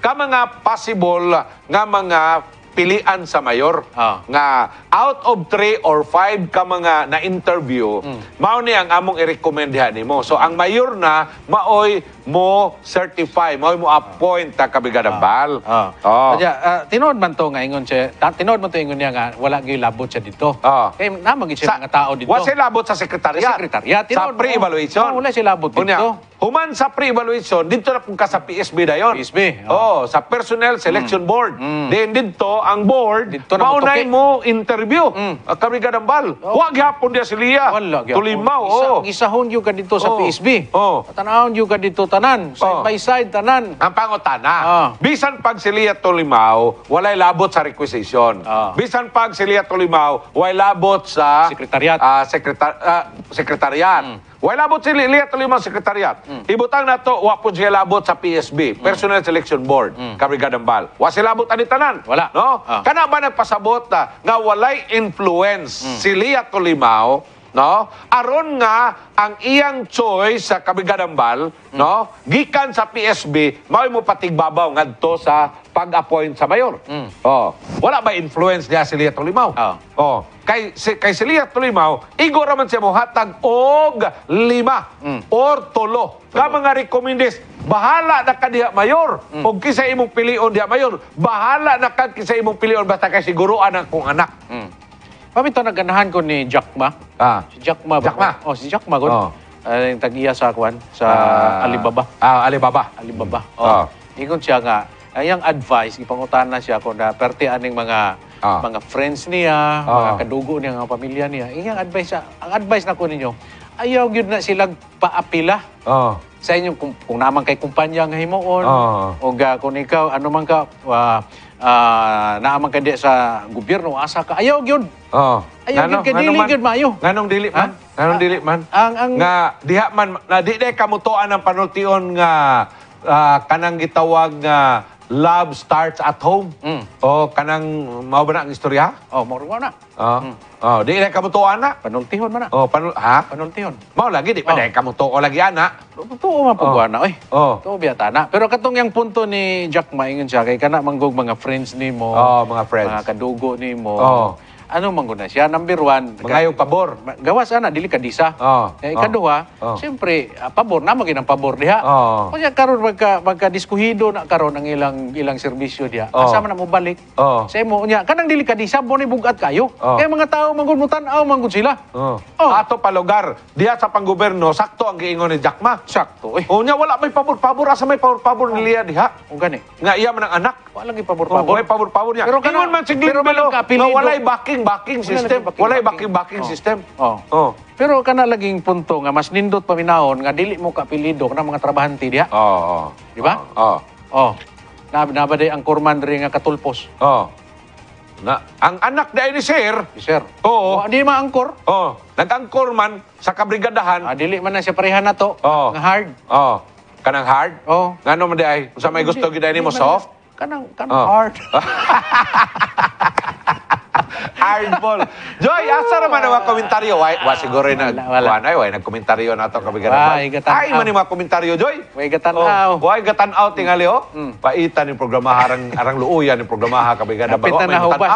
ka mga possible nga mga pilian sa mayor ah. nga out of 3 or 5 ka mga na interview mm. mao ni ang among i-recommend nimo so ang mayor na maoy mo certify, mo mo appoint ta ang ah. bal. Ah. Oh. Kaya ah, tinood man to nga ingon siya, ta- tinood man to ingon niya nga wala gyud labot siya dito. Ah. Kay namang gyud siya mga tao dito. Wala sila abot sa sekretariat. Sa sekretariat, Sa pre-evaluation. Oh, wala sila abot Unya, dito. Human sa pre-evaluation, dito na kung ka sa PSB dayon. PSB, ah. Oh. sa Personnel Selection mm. Board. Mm. Then dito ang board Dito na maunay mo interview. Mm. ang ah, bal. Oh. Wag gyapon dia siliya. Wala gyapon. Oh. Isa, oh. Isahon yung ka dito sa Oh. PSB. Oh. Tanahon yung ka dito tanan, oh. side oh. by side tanan. Ang pangutana. Oh. Bisan pag siliya to limaw, walay labot sa requisition. Oh. Bisan pag siliya to limaw, walay labot sa sekretariat. Uh, ah, sekretar uh, ah, sekretariat. Mm. Walay labot si liya to limaw sekretariat. Mm. Ibutang na to wa pud labot sa PSB, hmm. Personnel mm. Selection Board, mm. Kabrigadang Bal. Wa sila labot ani tanan. Wala. No? Oh. Kana ba nagpasabot na, nga walay influence mm. siliya to limaw no? Aron nga ang iyang choice sa kabigadambal, no? Gikan sa PSB, mao mo patigbabaw ngadto sa pag-appoint sa mayor. Mm. Oh, wala ba influence niya si Lia Tulimaw? Oh. oh. Kay si, kay si Lia Tulimaw, igo ra man siya mo hatag og lima mm. or tulo ka mga recommendis. Bahala na ka diha mayor. Mm. Og kisa imong pilion diha mayor, bahala na ka kisa imong pilion basta kay siguruan ang kung anak. Mm. Pamito naganahan ko ni Jack Ma. Ah. Si Jack Ma. Jack Ma? Oh, si Jack Ma. Kun, oh. Uh, yung tag-iya sa kwan, sa ah. Alibaba. Ah, Alibaba. Alibaba. Mm. Oh. oh. Ingon siya nga, ayang ah, advice, ipangutan na siya ko na perte aning mga oh. mga friends niya, oh. mga kadugo niya, mga pamilya niya. Iyang advice, ang advice na ko ninyo, ayaw yun na silang paapila. Oh. Sa inyong, kung, kung naman kay kumpanya nga himuon, oh. o ga, kung ikaw, ano man ka, uh, uh, naamang kandi sa gobyerno, asa ka. Ayaw yun. Oo. Oh. Ayaw yun, kadili yun maayo. Nganong dili man? Nganong dili ah, man? Ang, ang... Nga, diha man, na di na kamutuan ang panultion nga uh, kanang gitawag nga love starts at home. Mm. O, kanang, mao ba na ang istorya? Oh, maruwa na. Oh, mm. oh di na kamutuan na. Panuntihon man na. Oh, panu ha? Panuntihon. Mao lagi, di pa oh. na kamutuo lagi ana. Tuo man pagbuha na, oy. Oh. Totoo biyata na. Pero katong yang punto ni Jack Maingon siya, kay kana manggog mga friends ni mo. Oh, mga friends. Mga kadugo ni mo. Oh ano mangguna siya? Number one. Mangayong pabor. Gawa sana, dili disa. Oh, eh, ikaduha, oh, oh. siyempre, ah, pabor na magin ang pabor diha. Oh. Kung siya karon magka, diskuhido na karon ang ilang ilang serbisyo diha. Oh. Asama na mo balik. Oh. Sa imo niya, kanang dili disa, boni bugat kayo. Oh. Kaya mga tao mo tanaw, manggud sila. Oh. oh. Ato palugar, diha sa panggobyerno, sakto ang giingon ni Jack Ma. Sakto eh. O oh, niya wala may pabor-pabor asa may pabor-pabor oh. niliya diha. O gani. Nga iya man ang anak. Wala gi pabor-pabor. Oh, may pabor-pabor niya. Pero kanon man sigling pero, pero, pero, pero, naging backing system. Wala backing backing oh. system. Oh. Oh. Pero kana laging punto nga mas nindot paminahon nga dili mo kapilido kana mga trabahante diha. Oo. Oh, oh. Di ba? Oo. Oh. Nab nabaday ang kurman rin nga katulpos. Oo. Na, ang anak na ni Sir. Yes, sir. Oo. Oh, di maangkor. Oo. Oh. Nag-angkor man sa kabrigadahan. Ah, dili man na siya parehan na to. Oo. Nga hard. Oo. Kanang hard? Oo. Nga naman ano di ay. Sa may gusto gid ni mo soft? Kanang, kanang oh. hard. Hardball. Joy, asa naman ang mga komentaryo? Why, wa siguro na, wala, na, Wala, wala. nagkomentaryo na ito kabigaraman. Why, gatan Ay, man yung mga komentaryo, Joy. Wa gatan out. Oh, wa why, gatan out, tingali, oh. Mm. Paitan yung programa, arang, arang luuyan yung programa, kabigaraman. Kapitan na hubas.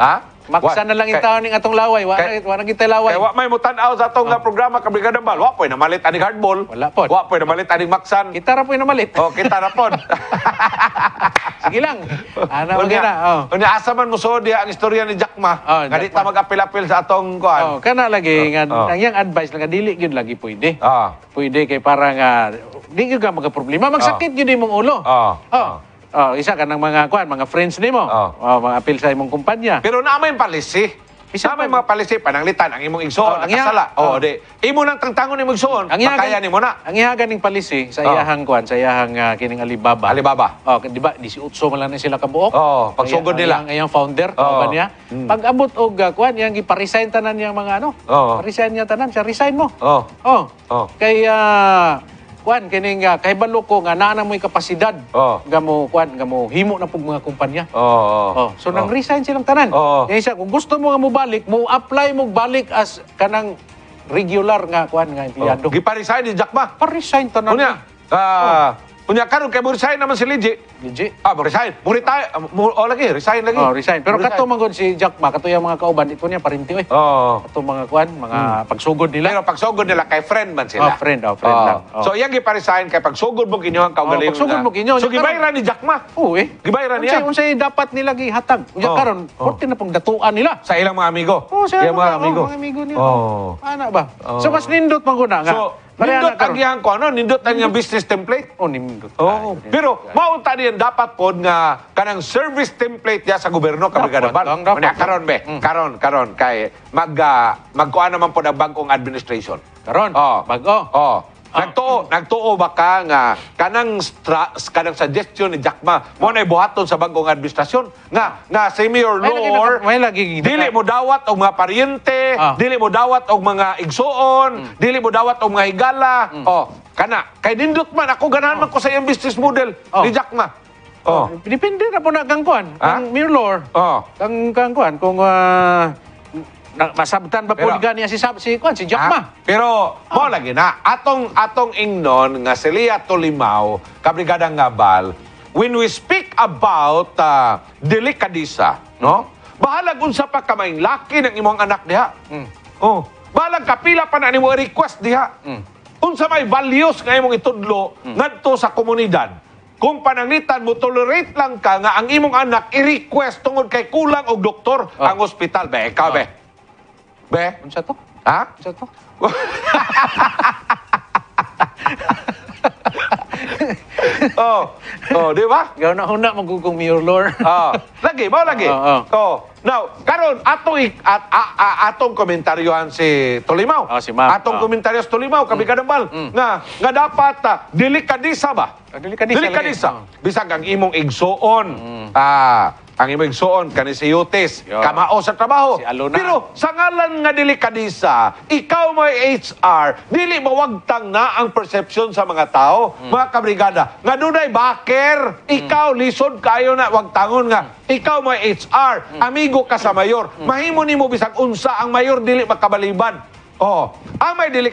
Ha? Maksa na lang kay, ning atong laway. Wa kay, wa na laway. Kay wa may mutan-aw sa atong oh. programa ka Brigada Bal. Wa poy malit ani hardball. Wala pod. Wa poy malit ani maksan. Kita ra poy malit. Oh, kita ra pod. Sige lang. Ana mo na. Oh. Unya asa man mo ang istorya ni Jack Ma. Oh, nga ta magapil-apil sa atong kuan. Oh, kana lagi oh. nga oh. ang yang advice lang dili gyud lagi pwede. Oh. Pwede kay para nga di gyud ka magaproblema. Magsakit ah. gyud imong ulo. Ah. Oh. oh. oh. Oh, isa ka ng mga kuan, mga friends nimo. Oh. oh mga apil sa imong kumpanya. Pero na ang palisi. Isa may mga palisi pananglitan ang imong igsoon oh, nakasala. Oh, oh. di. Imo nang tangtangon imong igsoon, makaya nimo na. Ang iya ganing palisi sa oh. iyahang kuan, sa iyahang uh, kining Alibaba. Alibaba. Oh, di ba Di si 18 man lang sila kabuok? Oh, pagsugod nila. Ang iyang founder, oh. ba niya? Mm. Pag abot og uh, ah, kuan, yang giparesign tanan yang mga ano? Oh. Paresign niya tanan, siya resign mo. Oh. Oh. oh. Kay uh, kwan kining uh, kay baloko nga naa na moy kapasidad oh. nga mo kwan nga mo himo na pug mga kumpanya. Oo. Oh, oh, oh. So oh. nang resign silang tanan. Oh, oh. Isa kung gusto mo nga mo balik, mo apply mo balik as kanang regular nga kwan nga oh. empleyado. Oh. Gipa-resign ni Jack ba? Pa-resign tanan. Kunya. Ah, uh, oh. Unya karon kay mo resign naman si Liji. Liji? Ah, mo resign. Mo retire. Ah, mo oh, lagi, resign lagi. Oh, resign. Pero kato mangon si Jack Ma, kato yung mga kauban ito niya parinti Oo. Oh. Kato mga kuan, mga hmm. pagsugod nila. Pero pagsugod nila kay friend man sila. Oh, friend, oh, friend oh. lang. Oh. So iyang gipa kay pagsugod mo kinyo ang kaugalingon. Oh, pagsugod mo kinyo. So gibayra ni Jack Ma. Oo oh, eh. Gibayra niya. Unsay unsay dapat nila gihatag. Unya oh. karon, oh. na pong datuan nila sa ilang mga amigo. Oh, sa ilang mga, mga amigo. Oh, mga amigo nila. Oh. Ana ba? Oh. So mas nindot man ko nga. So, nindot ang gihang ko, no? Nindot ang business template? Oh, nindot. Oh. Pero, mauta niyan dapat po nga kanang service template ya sa gobyerno kami ganaban. Muna, karon be. Mm. Karon, karon. Kay mag, uh, magkuha naman po na bagong administration. Karon? Oh. Bago? Oh. Ah. Nagtuo, nagtuo ba ka nga kanang stra, kanang suggestion ni Jack Ma mo na buhaton sa bagong administrasyon nga nga semi or may lower dili mo dawat og mga paryente, ah. dili mo dawat og mga igsuon, mm. dili mo dawat og mga higala. Mm. Oh, kana kay nindot man ako ganahan oh. man ko sa iyang business model oh. ni Jack Ma. Oh. oh. Depende na po na kang kuan, ah? kang ah? mirror. Oh. Kang kang kuan kung uh, na, masabtan pa pero, po niya si Sab si Kwan, si Jack ah, Ma. Pero ah. mo lagi na atong atong ingnon nga Celia Tolimao kabrigada nga bal when we speak about uh, delikadisa, no? Bahala unsa pa kamay laki ng imong anak diha. Mm. Oh, bahalag kapila pa na nimo request diha. Mm. Unsa may values nga imong itudlo mm. ngadto sa komunidad? Kung panangitan mo, tolerate lang ka nga ang imong anak i-request tungod kay kulang og doktor oh. ang ospital. Be, ikaw oh. Be, unsa to? Ha? Unsa to? oh. Oh, di ba? Gaw na una magkukong Mayor Lor. oh. Lagi, mao lagi. Oh, oh. oh. Now, karon atong at, a, a, atong komentaryohan si Tolimaw. Oh, si Ma'am. Atong oh. komentaryo si Tolimaw kami mm. kadambal mm. nga nga dapat uh, dili kadisa ba? Oh, dili kadisa. Dili kadisa. Bisag ang imong igsuon. Mm. Ah, ang imong igsuon kani si Yutis kamao sa trabaho si Aluna. pero sa ngalan nga dili ikaw may HR dili mawagtang na ang perception sa mga tao mm. mga kabrigada nga dunay baker, hmm. ikaw mm. lisod kayo na wag tangon nga hmm. ikaw may HR mm. amigo ka sa mayor mm. mahimo mo bisag unsa ang mayor dili makabaliban oh ang may dili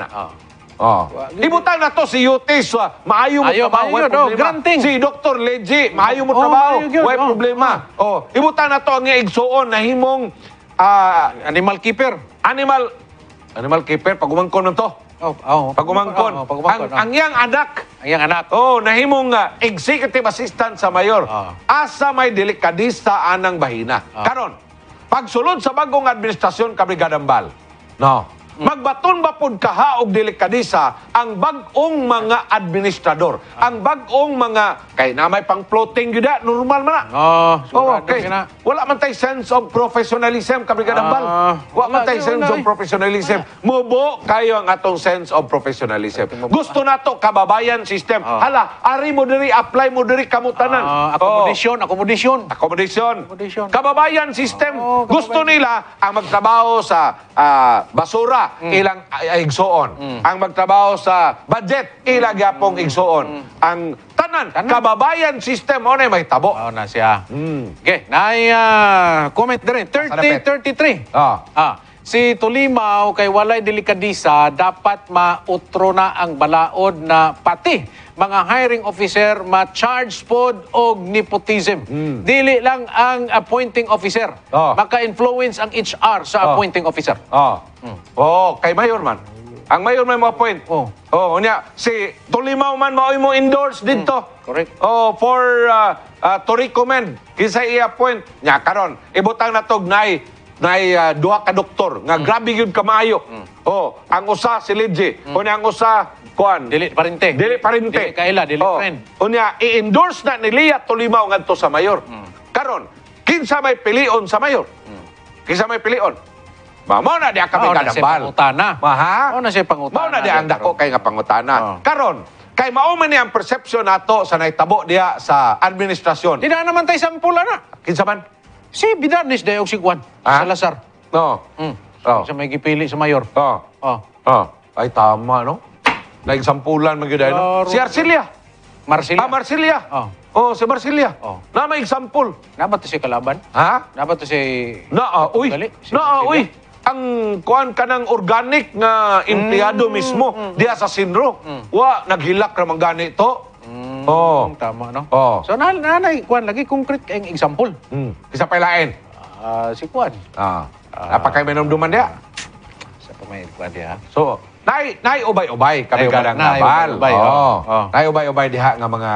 na oh. Oh. Ah. Ibutang na to si Yutis. ah, Maayo mo trabaho, maayo yun, oh. Si Dr. Leji, maayo mo Oh, trabaho, maayo oh. problema. Oh. Ibutan na to ang igsoon na himong ah, Animal keeper. animal animal keeper pag umangkon man to. Oh, oh. Pag Oh, pag Ang, oh. ang iyang anak Ang iyang anak. Oh, nahimong nga ah, executive assistant sa mayor. Ah. Asa may delikadista anang bahina. Ah. Karon, pagsulod sa bagong administrasyon ka Brigada No. Magbaton ba pod kahaog dili kadisa ang bag-ong mga administrador, ang bag-ong mga kay namay pang floating gyud normal man. Na. Oh, ah, oh okay. Na. Wala man tay sense of professionalism kabrigada uh, ah, bal. Wala man tay sense of eh. professionalism. Mubo kayo ang atong sense of professionalism. Gusto ah. nato kababayan system. Oh. Hala, ari mo diri apply mo diri kamutanan. accommodation, oh. accommodation. Accommodation. Accommodation. Kababayan system. Oh, kababayan. Gusto nila ang magtrabaho sa uh, basura mm. ilang ay, igsoon. Mm. Ang magtrabaho sa budget, ilang yapong mm. igsoon. Mm. Ang tanan, tanan, kababayan system, o na may tabo. Oo na siya. Mm. Okay, na uh, ah, comment na rin. 30-33. Oh. Ah. ah. Si Tulimaw kay Walay Delikadisa dapat mautro na ang balaod na pati mga hiring officer ma-charge pod og nepotism. Mm. Dili lang ang appointing officer. Oh. Ah. Maka-influence ang HR sa oh. appointing officer. Oh. Mm. Oh, kay mayor man. Ang mayor may ma-appoint. Oh. Oh, unya si Tulimaw man maoy mo endorse hmm. dito. Mm. Correct. Oh, for uh, uh, to recommend kinsa i-appoint nya karon. Ibutang natog nay nay uh, duha ka doktor nga mm. grabe gyud kamayo. Mm. Oh, ang usa si Lidji, mm. ang usa kuan Dili parinte. Dili parinte. Dili kaila, dili oh. friend. Unya i-endorse na ni Lia Tolimaw ngadto sa mayor. Mm. Karon, kinsa may pilion sa mayor? Mm. Kinsa may pilion? Mao na di kami kadambal. Mao pangutana. Maha? Mao na siya pangutana. Mao na di ang dako kay nga pangutana. Oh. Karon, kay mao man ni ang perception nato sa naitabo diya sa administrasyon. Dina naman tay sampula na. Kinsa man? Si Bidanes dayo si Juan ah? Salazar. No. Mm. Oh. Sa may gipili sa mayor. Oh. Oh. Oh. Ay tama no. Like sampulan man gyud no? Si Arcelia. Marsilya. Ah, Marsilya. Oh. Oh, si Marsilya. Oh. Na may example. Napa to si Kalaban? Ha? Napa to si Naa, ah, uy. Gali, si Naa, ah, uy. Ang kuan kanang organic nga empleyado mm, mismo mm, diha sa Sinro. Mm. Wa naghilak ra man gani to. Mm, oh, tama no. Oh. So na nanay kuan lagi concrete kay example. Mm. Isa pa lain. Uh, ah, si kuan. Ah. Uh, Apakah may namduman dia? Sa pamain kuan dia. So, Nay, nay ubay-ubay kami Nay, ganang nay, nabal. ubay-ubay, oh. Oh. Nay ubay-ubay diha nga mga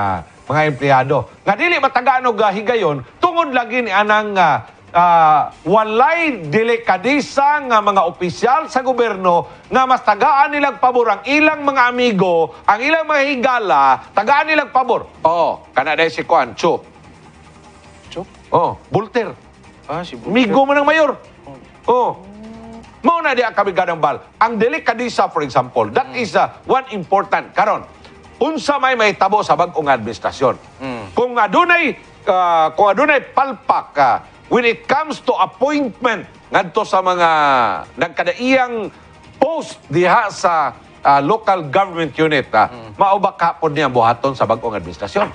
mga empleyado. Nga dili matagaan og ah, higayon tungod lagi ni anang ah, ah, walay delikadesa nga mga opisyal sa gobyerno nga mas tagaan nilang pabor ang ilang mga amigo, ang ilang mga higala, tagaan nilang pabor. Oo, kana dahil si Kuan Chu. Chok? Oh, Bulter. Ah, si Migo mo ng mayor. Oh. Muna diya kami ganang bal. Ang dili kadisa, for example, that mm. is uh, one important karon. Unsa may may tabo sa bag-ong administrasyon. Mm. Kung adunay uh, kung adunay palpak uh, when it comes to appointment ngadto sa mga nagkadaiyang post diha sa uh, local government unit uh, mm. maubak kapon niya buhaton sa bag-ong administrasyon.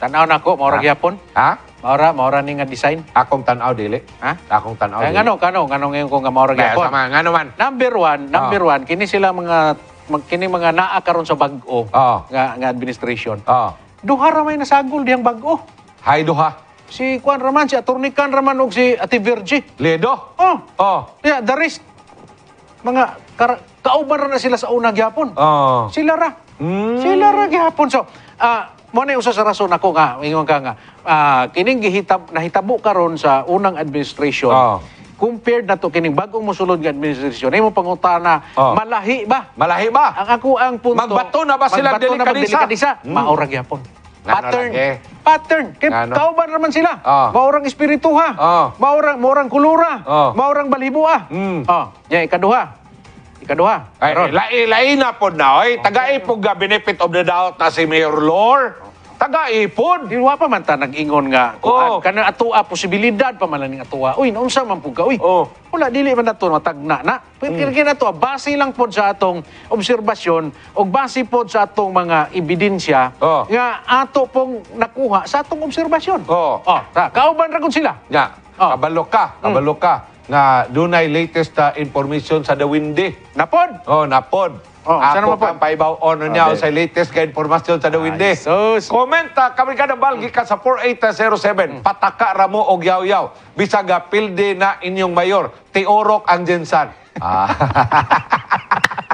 Tanaw nako, maurag yapon. Ha? ha? Maura, maura ni nga design. Akong tanaw dili. Ha? Akong tanaw eh, dili. Ngano, kano, ngano ngayon ko nga maura nga Sama, ngano man. Number one, ah. number oh. one, kini sila mga kini mga naa karon sa bago oh. nga, nga administration. Oh. Duha ra na sagol diyang bago. Hay duha. Si Kwan Raman, si Attorney Kwan Raman ug si Ate Virgie. Ledo? Oh. Oh. Yeah, the rest mga kar- kauban na sila sa unang gyapon. Oh. Sila ra. Mm. Sila ra gyapon. So, ah uh, mo na usa sa rason ako nga, ingon ka nga, uh, kining gihitab nahitabo karon sa unang administration. Oh. Compared na to kining bagong mosulod nga administration, nimo pangutana, oh. malahi ba? Malahi ba? Ang ako ang punto. Magbato na ba sila delikadisa? Hmm. Maura gyapon. Pattern. Lang, eh. Pattern. Kay kauban naman sila. Oh. Maurang espirituha. Oh. Maurang maurang kulura. Oh. Maurang balibua. Mm. Oh, yeah, ikaduha. Ikaduha. Ay, lain na po na, oy. Tagaipog ga benefit of the doubt na si Mayor Lore. Tagaipod. Iwa pa man ta nag-ingon nga. Oh. Kana atua posibilidad pa man ning atua. Uy, naunsa man pug ka? Uy. Oh. Wala dili man nato matagna na. Pero mm. kina to base lang po sa atong obserbasyon og base pod sa atong mga ebidensya oh. nga ato pong nakuha sa atong obserbasyon. Oh. Oh, ta kauban ra kun sila. Ya. Yeah. Oh. Kabalo ka, mm. kabalo ka nga dunay latest uh, information sa The Dawindi. Napod? Oh, napod. Oh, sana Ako mapag- paibaw on niya sa latest ka informasyon sa Dawinde. Sus. Komenta, kami ka na balgi ka sa 4807. Hmm. Pataka ramo o yaw-yaw. Bisag pilde na inyong mayor. Tiorok ang jensan. Ah.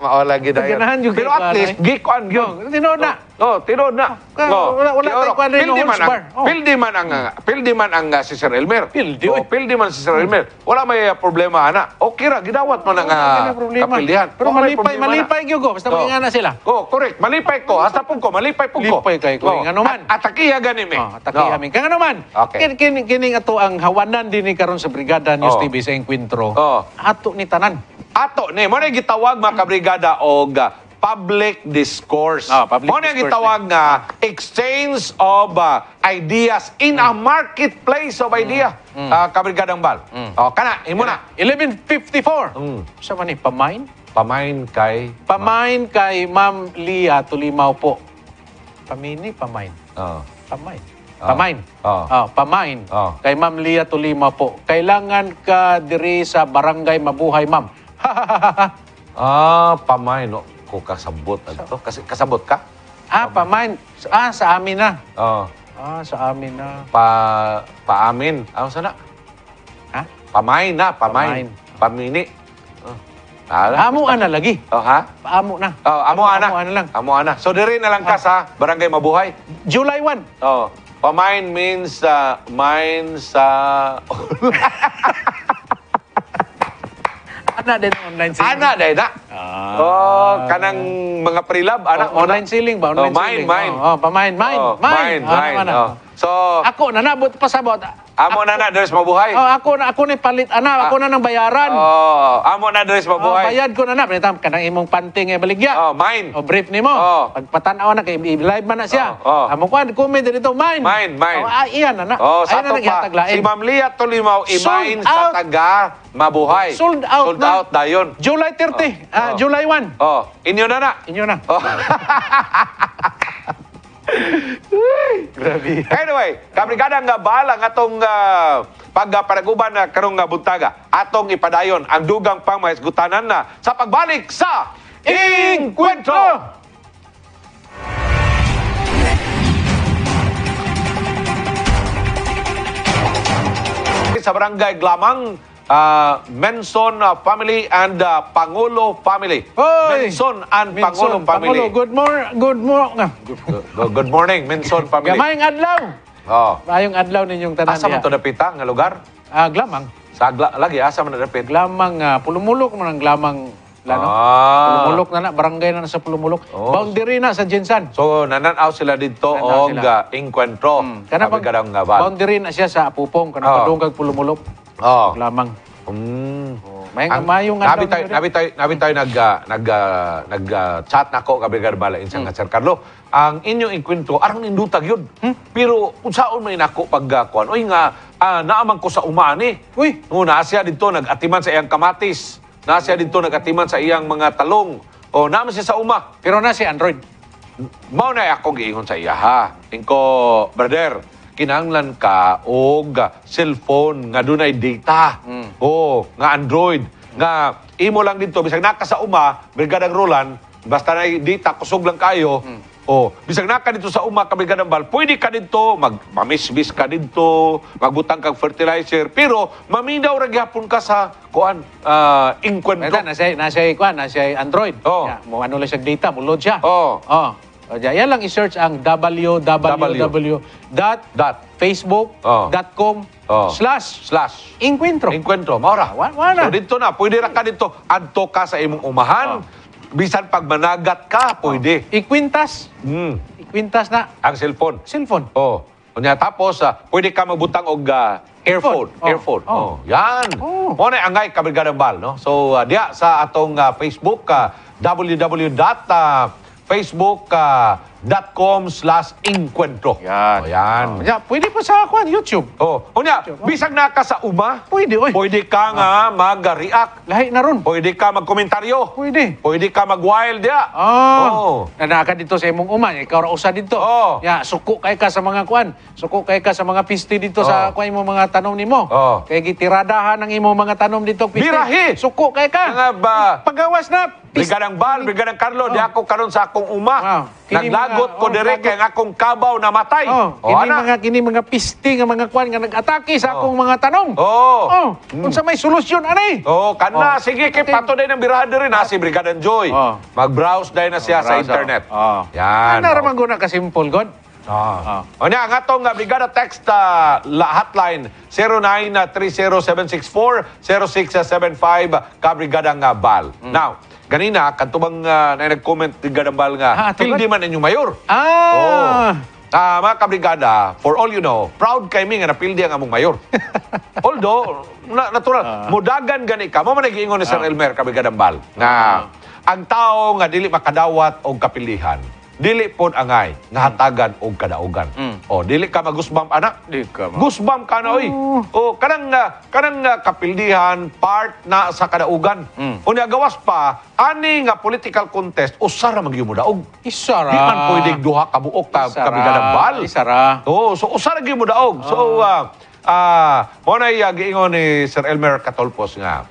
mao lagi dayon. Ganahan yung Pero at least eh. gikuan gyud. Oh, tinod na. Oh, oh tinod na. Oh, wala oh, wala tay kuan rin horse bar. Pildi man ang pildi man ang ah, si Sir Elmer. Pildi. Oh, pildi man si Sir Elmer. Wala may ah, problema ana. Okay ra gidawat man ang ah, kapildihan. Pero malipay malipay gyud go. basta mangingana sila. Oh, correct. Malipay ko. Hasta pug ko malipay pug ko. Lipay kay ko ngano man. Atakiya gani mi. Atakiya mi. Kangano Okay. Kining ato ang hawanan din ni karon sa Brigada News TV sa Encuentro. Ato ni tanan ato ne mo na gitawag mga kabrigada og uh, public discourse. Oh, public mo na gitawag nga eh. uh, exchange of uh, ideas in mm. a marketplace of idea. Mm. Uh, kabrigadang bal. Mm. Oh, kana imo na 1154. Mm. Sa man ni pamain? Pamain kay Pamain ma kay Ma'am Lia Tulimaw po. Pamini pamain. Oh. Pamain. Oh. Pamain. Oh. Oh, pamain. Oh. Kay Ma'am Lia Tulima po. Kailangan ka diri sa Barangay Mabuhay, Ma'am ah, pamay, no? Ko kasabot adto. Kasi kasabot ka? Ah, pamain. Ah, sa amin na. Oo. Ah. ah, sa amin na. Pa paamin. Ano ah, sana? Ha? Pamain na, pamain. Pamini. Ah, Amo ana lagi. Oh, ha? Paamo na. Oh, amo ana. Amo ana lang. Amo ana. So diri na lang ka ah. sa Barangay Mabuhay. July 1. Oh. Pamain means uh, mine sa Ana din online selling. Ana din na. Ah. ah. Oh, kanang mga pre-love, oh, ana oh, online selling ba? Online oh, mine, selling. Mine, Oh, oh, pamain, mine, oh, mine. Mine, ah, mine. Ah. Oh. So, ako nanabot pa sabot. Amo na na, Dres Mabuhay. Oh, ako na ako ni palit ana, ako ah. na nang bayaran. Oh, amo na Dres oh, Mabuhay. Oh, bayad ko na na, pinitam kanang imong panting eh baligya. Oh, mine. Oh, brief nimo. Oh. Pagpatanaw na kay live man na siya. Oh, oh. Amo kuan ah, comment dito mine. Mine, mine. Oh, ah, iyan oh, na na. Oh, sa to pa. Si Ma'am Lia Tolimaw imain sa taga Mabuhay. Sold out Sold na. out dayon. July 30, oh, uh, oh. July 1. Oh, inyo na na. Inyo na. Oh. Anyway, kami kadang nga balang atong uh, pagparaguban na karong nga buntaga atong ipadayon ang dugang pangmahisgutanan na sa pagbalik sa Inkwentro! sa barangay Glamang, uh, ah, Menson ah, family and uh, Pangulo family. Hoy! Menson and Menson, Pangulo family. good morning. Good, mor good, good, good morning, Menson family. Gamayong adlaw. Oh. Ayong adlaw ninyong tanan Asa man to napita nga lugar? Ah, uh, Glamang. Sa gla lagi asa man napit? Glamang uh, pulumulo man ang Glamang Lano? Ah. Pulumulok na na, barangay na na sa Pulumulok. Oh. Boundary na sa Jinsan. So, nananaw sila dito o ga inkwentro. Mm. Kana pag boundary na siya sa Apupong, kana oh. Ah. padung kag Pulumulok. Oh. Lamang. Mm. Oh. May ang, mayong nabi tayo, nabi tayo, nabi tayo nag ah, nag nag uh, chat nako kabi garbala insang mm. Sir Carlo. Ang inyong inkwento arang indutag yun. Hmm? Pero unsaon may nako paggakuan? Oy nga uh, naamang ko sa umani. Uy, una siya dito nag-atiman sa iyang kamatis. Na siya dito nagatiman sa iyang mga talong. O naman siya sa uma. Pero na si Android. Mao na akong giingon sa iya ha. Tingko, brother, kinahanglan ka og cellphone nga dunay data. Mm. O nga Android nga imo lang dito bisag naka sa uma, brigadang Roland, basta na data kusog lang kayo. Mm o, bisag na ka dito sa uma kami ganambal, pwede ka dito, mag, mamismis ka dito, magbutang kag fertilizer, pero maminaw ra gihapon ka sa kuan uh, ah, inkwento. Ito, nasa, nasa, kuan, nasa Android. Oh. Yeah, mo ano siya data, mo load siya. Oh. Oh. O, yan lang i-search ang www.facebook.com oh. slash slash inkwentro. Inkwentro, maura. Wala. So dito na, pwede ra ka dito, adto ka sa imong umahan, oh Bisan pag managat ka, pwede. Oh. Ikwintas. Mm. Ikwintas na. Ang cellphone. Cellphone. Oo. Oh. Kunya, tapos, uh, pwede ka magbutang og uh, earphone. Oh. Earphone. Oh. oh. Yan. Oh. Muna, angay, kabrigada bal. No? So, uh, diya sa atong uh, Facebook, uh, www.facebook.com uh, facebook.com slash inkwentro. Yan. O, yan. Oh. Yeah, pwede pa sa ako, ah, YouTube. Oh. O niya, bisag na ka sa uma, pwede, oy. pwede ka nga ah. mag-react. Lahi na ron. Pwede ka magkomentaryo. Pwede. Pwede ka mag-wild ya. Oh. oh. Nanaka dito sa imong uma, ikaw ra usa dito. Oh. Ya, yeah, suko kay ka sa mga kuan. Suko kay ka sa mga piste dito oh. sa kuan imong mga tanom nimo. Oh. Kay gitiradahan ang imong mga tanom dito piste. Birahi. Suko kay ka. Nga ba? Pagawas na Brigadang Bal, Brigadang Carlo, oh. di ako karon sa akong uma. Wow. Naglagot ko oh, dire kay ang akong kabaw na matay. Oh. kini mga kini mga piste nga mga kwan nga nagatake sa oh. akong mga tanong. Oh. Oh, mm. unsa may solusyon ani? Eh? Oh, kana oh. sige kay pato day ng birahan dire na si Brigadang Joy. Oh. Mag-browse day na siya oh, sa internet. Oh. Yan. Ana oh. ra man guna ka simple god. Ah. Oh. Ano ang atong uh, ah, brigada text uh, hotline 093076406775 ah, ka brigada uh, Bal. Mm. Now, Ganina, kantubang uh, nag-comment ni Gadambal nga, ah, hindi man ninyo mayor. Ah! Oh. Uh, mga kabrigada, for all you know, proud kay mi nga napildi ang among mayor. Although, na, natural, uh, mudagan gani ka, mo managingon ni Sir uh, Elmer Kabrigadambal, nga ang tao nga dili makadawat og kapilihan, dili pod angay nga hatagan og kadaugan. Mm. O oh, dili ka magusbam anak. Di ka ma. Gusbam ka na oy. Oh. O oh, kanang kanang kapildihan part na sa kadaugan. Mm. Unya gawas pa ani nga political contest usa ra magyumo daog. Isa ra. Di man pwede duha ka buok ka kabigadang bal. Isa ra. Oh, so usa ra gyumo daog. So uh, ah uh, mo na giingon ni Sir Elmer Catolpos nga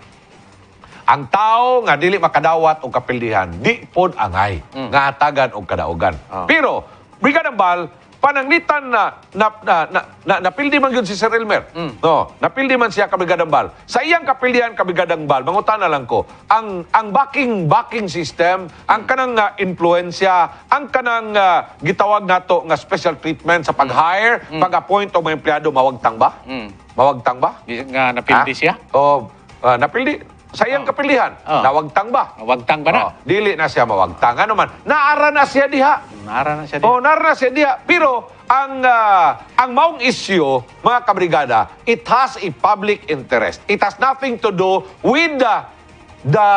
ang tao nga dili makadawat og kapildihan, di pod angay mm. nga hatagan og kadaogan. Oh. Pero Brigada Bal pananglitan na na na, na, na napildi man gyud si Sir Elmer. Mm. No, napildi man siya kabigadang bal. Sa iyang kapildihan kabigadang bal, mangutana lang ko, ang ang backing backing system, ang mm. kanang uh, ah, impluwensya, ang kanang uh, gitawag nato nga special treatment sa mm. pag-hire, mm. pag-appoint og mga empleyado mawagtang ba? Mm. Mawagtang ba? Nga napildi ha? siya? Oh, uh, napildi sayang oh. kepilihan. Oh. Nawagtang ba? Nawagtang ba na? Oh. Dili na siya mawagtang. Ano man, naara na siya diha. Naara na siya diha. Oh, naara na siya diha. Pero ang uh, ang maong isyu, mga kabrigada, it has a public interest. It has nothing to do with the the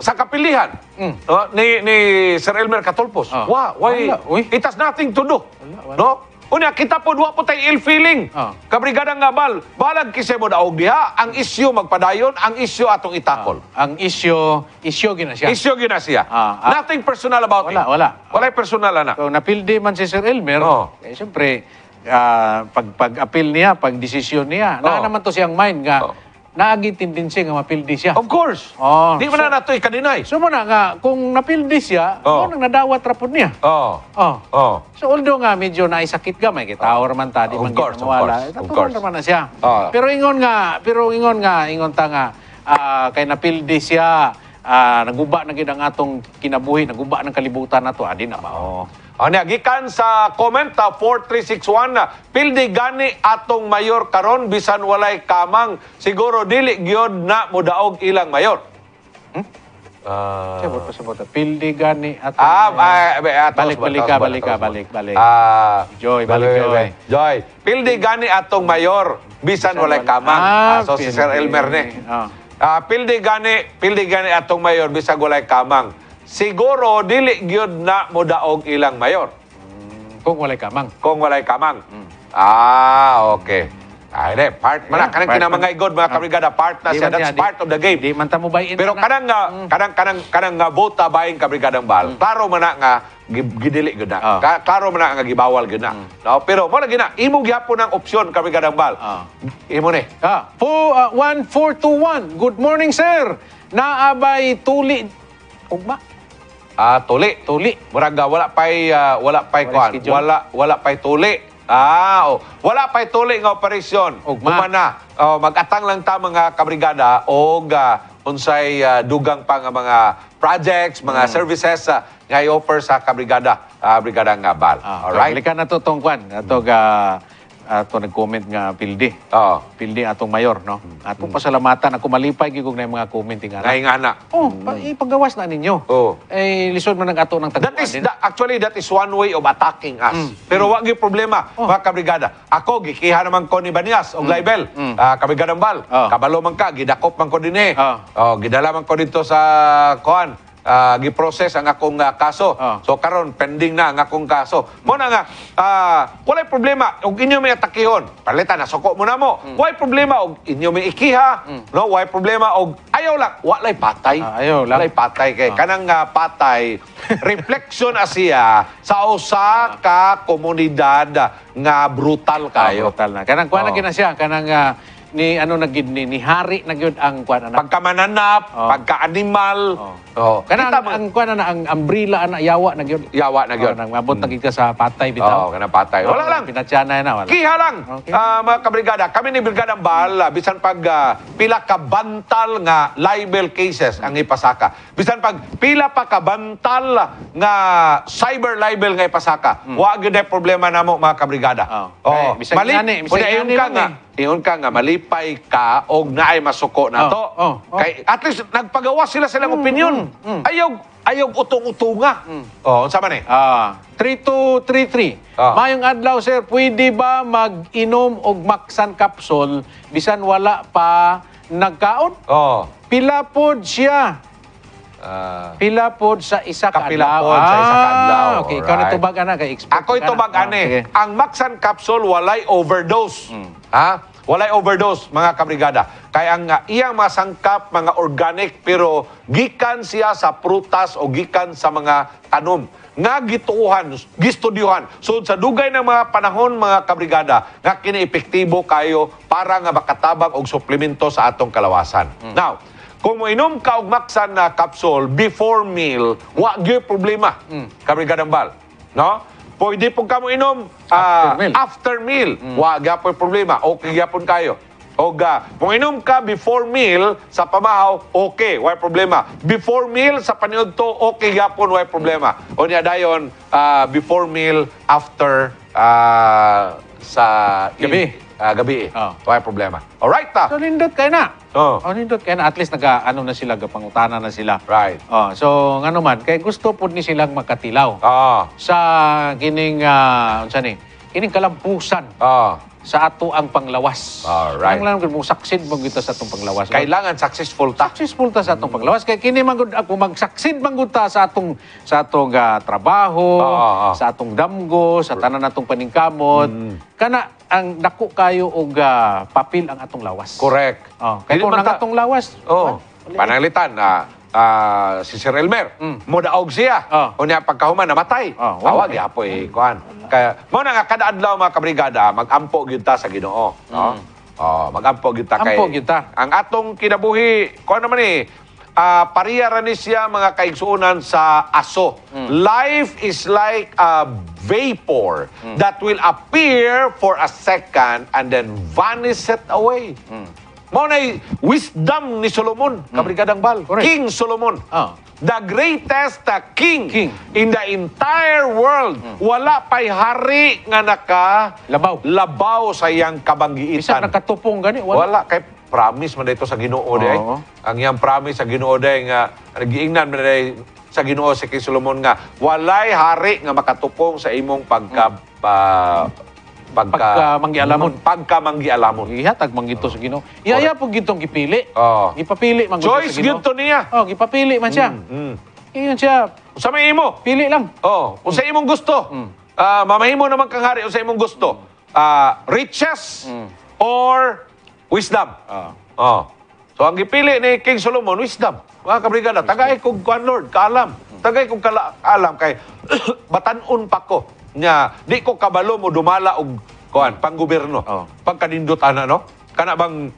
sa kapilihan mm. uh, ni ni Sir Elmer Catolpos. Oh. Wow, why? Wala, it has nothing to do. Wala, wala. No? Una, kita po duha po tayo ill-feeling. Oh. Ah. Kabrigada nga bal, balag kisemo daog diha. Ang isyo magpadayon, ang isyo atong itakol. Oh. Ang isyo, isyo gina siya. Isyo gina siya. Oh. Ah. Nothing personal about wala, it. Wala, wala. Wala personal, anak. So, napildi man si Sir Elmer. Oh. Eh, siyempre, uh, pag, pag-appeal niya, pag-desisyon niya, oh. na naman to siyang mind nga, oh naagitin din siya nga mapildi siya. Of course. Oh, Di man so, na nato'y kadinay. So muna nga, kung napildi siya, oh. nang nadawat rapod niya. Oh. Oh. oh. So although nga medyo naisakit gamay, kitaor oh. man tadi, di man course, ginawala. Of course, of course. na siya. Oh. Pero ingon nga, pero ingon nga, ingon ta nga, uh, kay napildi siya, uh, naguba na gid ang atong kinabuhi, naguba ng kalibutan na to, adi ah, na ba? Oh. Anya gikan sa komenta 4361 na pildi gani atong mayor karon bisan walay kamang siguro dili gyud na mudaog ilang mayor. Hmm? Uh, Sebut sebut pildi gani atong ah, mayor. Ah, balik, balik balik balik, balik atos, balik balik. Ah, Joy balik Joy. Joy. Pildi gani atong mayor bisan walay kamang. Ah, ah, so si Sir Elmer ni. Ah. Uh, pildi gani pildi gani atong mayor bisan walay kamang. siguro dili gyud na modaog ilang mayor. Kung walay kamang. Kung walay kamang. Mm. Ah, okay. Ay, ah, de, part man yeah, kanang kinang mga igod mga ah. kabrigada part na siya that's part of the game. Di man ta mo buy-in. Pero kanang nga hmm. kanang kanang kanang nga bota bayin kabrigadang bal. Mm. Klaro man na nga gidili gid na. Oh. Ka, klaro man nga gibawal gid na. Hmm. No, pero mo na gina imong gyapon ang opsyon kabrigadang bal. Oh. Imo ni. Ah, 4 1421. Good morning, sir. Naabay tuli ugma Ah, tuli, tuli. Muraga, wala pay, uh, wala pay kuan. Wala, wala pay tuli. Ah, oh. wala pay tuli nga operasyon. Ugma oh, na. Oh, magatang lang ta mga kabrigada og uh, unsay uh, dugang pa nga mga projects, mga hmm. services uh, nga i-offer sa kabrigada, uh, brigada nga bal. Ah, All right. Balikan na to tong kuan, atog uh, ato nag-comment nga Pildi. Oo. Pildi atong mayor, no? Hmm. Atong pasalamatan ako malipay gigog na yung mga comment nga. Nahingana. Oh, pa, hmm. ipagawas na ninyo. Oo. Eh lisod man ang ato ng tagpuan. That is din. actually that is one way of attacking us. Hmm. Pero wa gyud problema, oh. mga kabrigada. Ako gikiha naman ko ni Banias og libel. Ah, kabrigada bal. Oh. Kabalo man ka gidakop man ko dinhi. Eh. Oh. Oh, gidala man ko dito sa kuan uh, giprocess ang akong uh, kaso. Oh. So karon pending na ang akong kaso. Mo na nga uh, walay problema og inyo may atakihon. Palitan na suko mo na mo. Mm. Walay problema og inyo may ikiha. Mm. No, walay problema og ayaw lang walay patay. Ah, ayaw lang. Walay patay kay ah. kanang uh, patay reflection asiya sa usa ka komunidad nga brutal kayo. Ah, brutal na. Kanang kuan oh. na siya kanang uh, ni ano na ni, ni hari na ang kuan ana. Pagkamananap, oh. pagka-animal. Oh. oh. Kana ang, ang kuan ana ang umbrella ana yawa na Yawa na Oh, nang mabot hmm. ka sa patay bitaw. Oh, kana patay. Wala oh, lang. Pinatsyanay na wala. Kiha lang. Okay. Uh, mga kabrigada, kami ni Brigada bala ah, bisan pag uh, pila ka bantal nga libel cases ang ipasaka. Bisan pag pila pa ka bantal nga cyber libel nga ipasaka. Hmm. Wa gyud problema namo mga kabrigada. Oh. Okay. Oh. bisan Mali. Ani, bisag ani ka niyon ka nga malipay ka og naay masuko na to. Oh, oh, oh. Kay at least nagpagawa sila silang mm, opinion. Mm, mm. Ayog ayog utong-utunga. Mm. Oh, unsa man eh? Ah. 3233. Ah. Mayong adlaw sir, pwede ba mag-inom og maksan capsule bisan wala pa nagkaon? Oh. Pila pod siya. Uh, pila pod sa isa ka adlaw. Ah, sa isa ka ah, adlaw. Okay, Alright. ikaw na tubag ana kay expert. Ako itubag ana. Ah, okay. Eh. Ang Maxan capsule walay overdose. Mm. Ha? Walay overdose, mga kabrigada. Kaya nga, ah, iyang masangkap, mga organic, pero gikan siya sa prutas o gikan sa mga tanom nga gituuhan, gistudyuhan. So sa dugay ng mga panahon mga kabrigada nga kiniepektibo kayo para nga makatabang og suplemento sa atong kalawasan. Mm. Now, kung inom ka og maksan na kapsul before meal, wa gyud problema. Mm. Kabrigada Bal, no? po hindi po kamo inom ah, After meal. after meal. Mm. Waga po problema. Okay gyapon kayo. Oga, kung inom ka before meal sa pamahaw, okay, why problema. Before meal sa paniod to, okay gyapon, why problema. O niya dayon, ah, before meal, after ah, sa Gabi uh, gabi eh. Oh. Wala problema. Alright ta. So nindot kayo na. Oh. oh nindot kayo na. At least naga, ano na sila, gapangutana na sila. Right. Oh, so ngano man, kay gusto pud ni silang makatilaw. Oh. Ah. Sa kining, uh, unsa ni, kining kalampusan. Oh sa ato ang panglawas. Alright. Ang lang mo succeed mo kita sa atong panglawas. Kailangan successful ta. Successful ta sa atong panglawas kay kini man ako mag-succeed man sa atong sa atong uh, trabaho, ah, ah, ah. sa atong damgo, sa tanan natong paningkamot. Mm. Kana ang dako kayo og uh, papil ang atong lawas. Correct. Oh, kay kung man atong lawas. Oh. Panalitan ah uh, si Sir Elmer. Mm. Mudaog siya. Oh. Ah. Unya pagkahuman namatay. Oh, wow. Awag yapo eh kuan. Kaya mo na nga kada adlaw mga kabrigada magampo gyud ta sa Ginoo, no? Mm. Oh, magampo gyud ta kay. Ampo gyud ta. Ang atong kinabuhi kuan naman eh uh, pariya ra ni siya mga kaigsuonan sa aso. Mm. Life is like a vapor mm. that will appear for a second and then vanish it away. Mm. Mao nay wisdom ni Solomon, hmm. kabrikadang bal. Correct. King Solomon. Ah. The greatest uh, king, king in the entire world. Mm. Wala pay hari nga naka labaw, labaw sa iyang kabanggiitan. Isa nakatupong gani wala. Wala kay promise man dito sa Ginoo oh. Ang iyang promise sa Ginoo day nga nagiingnan man day sa Ginoo si King Solomon nga walay hari nga makatupong sa imong pagka mm. uh, ah, pagka, pagka manggialamon pagka manggialamon gihatag man gito oh. sa Ginoo iya pug gitong gipili oh. gipapili man choice gid to niya oh gipapili man siya mm, mm. iyon siya sa may imo pili lang oh unsa mm. imong gusto mm. uh, mamahimo naman kang hari unsa imong gusto uh, riches mm. or wisdom oh. oh so ang gipili ni King Solomon wisdom mga kabrigada tagay kog kwan Lord kaalam tagay kog kaalam kay batan-on pa ko nya di ko kabalo mo dumala og kuan panggobyerno. Oh. Pagkanindot ana no. Kana bang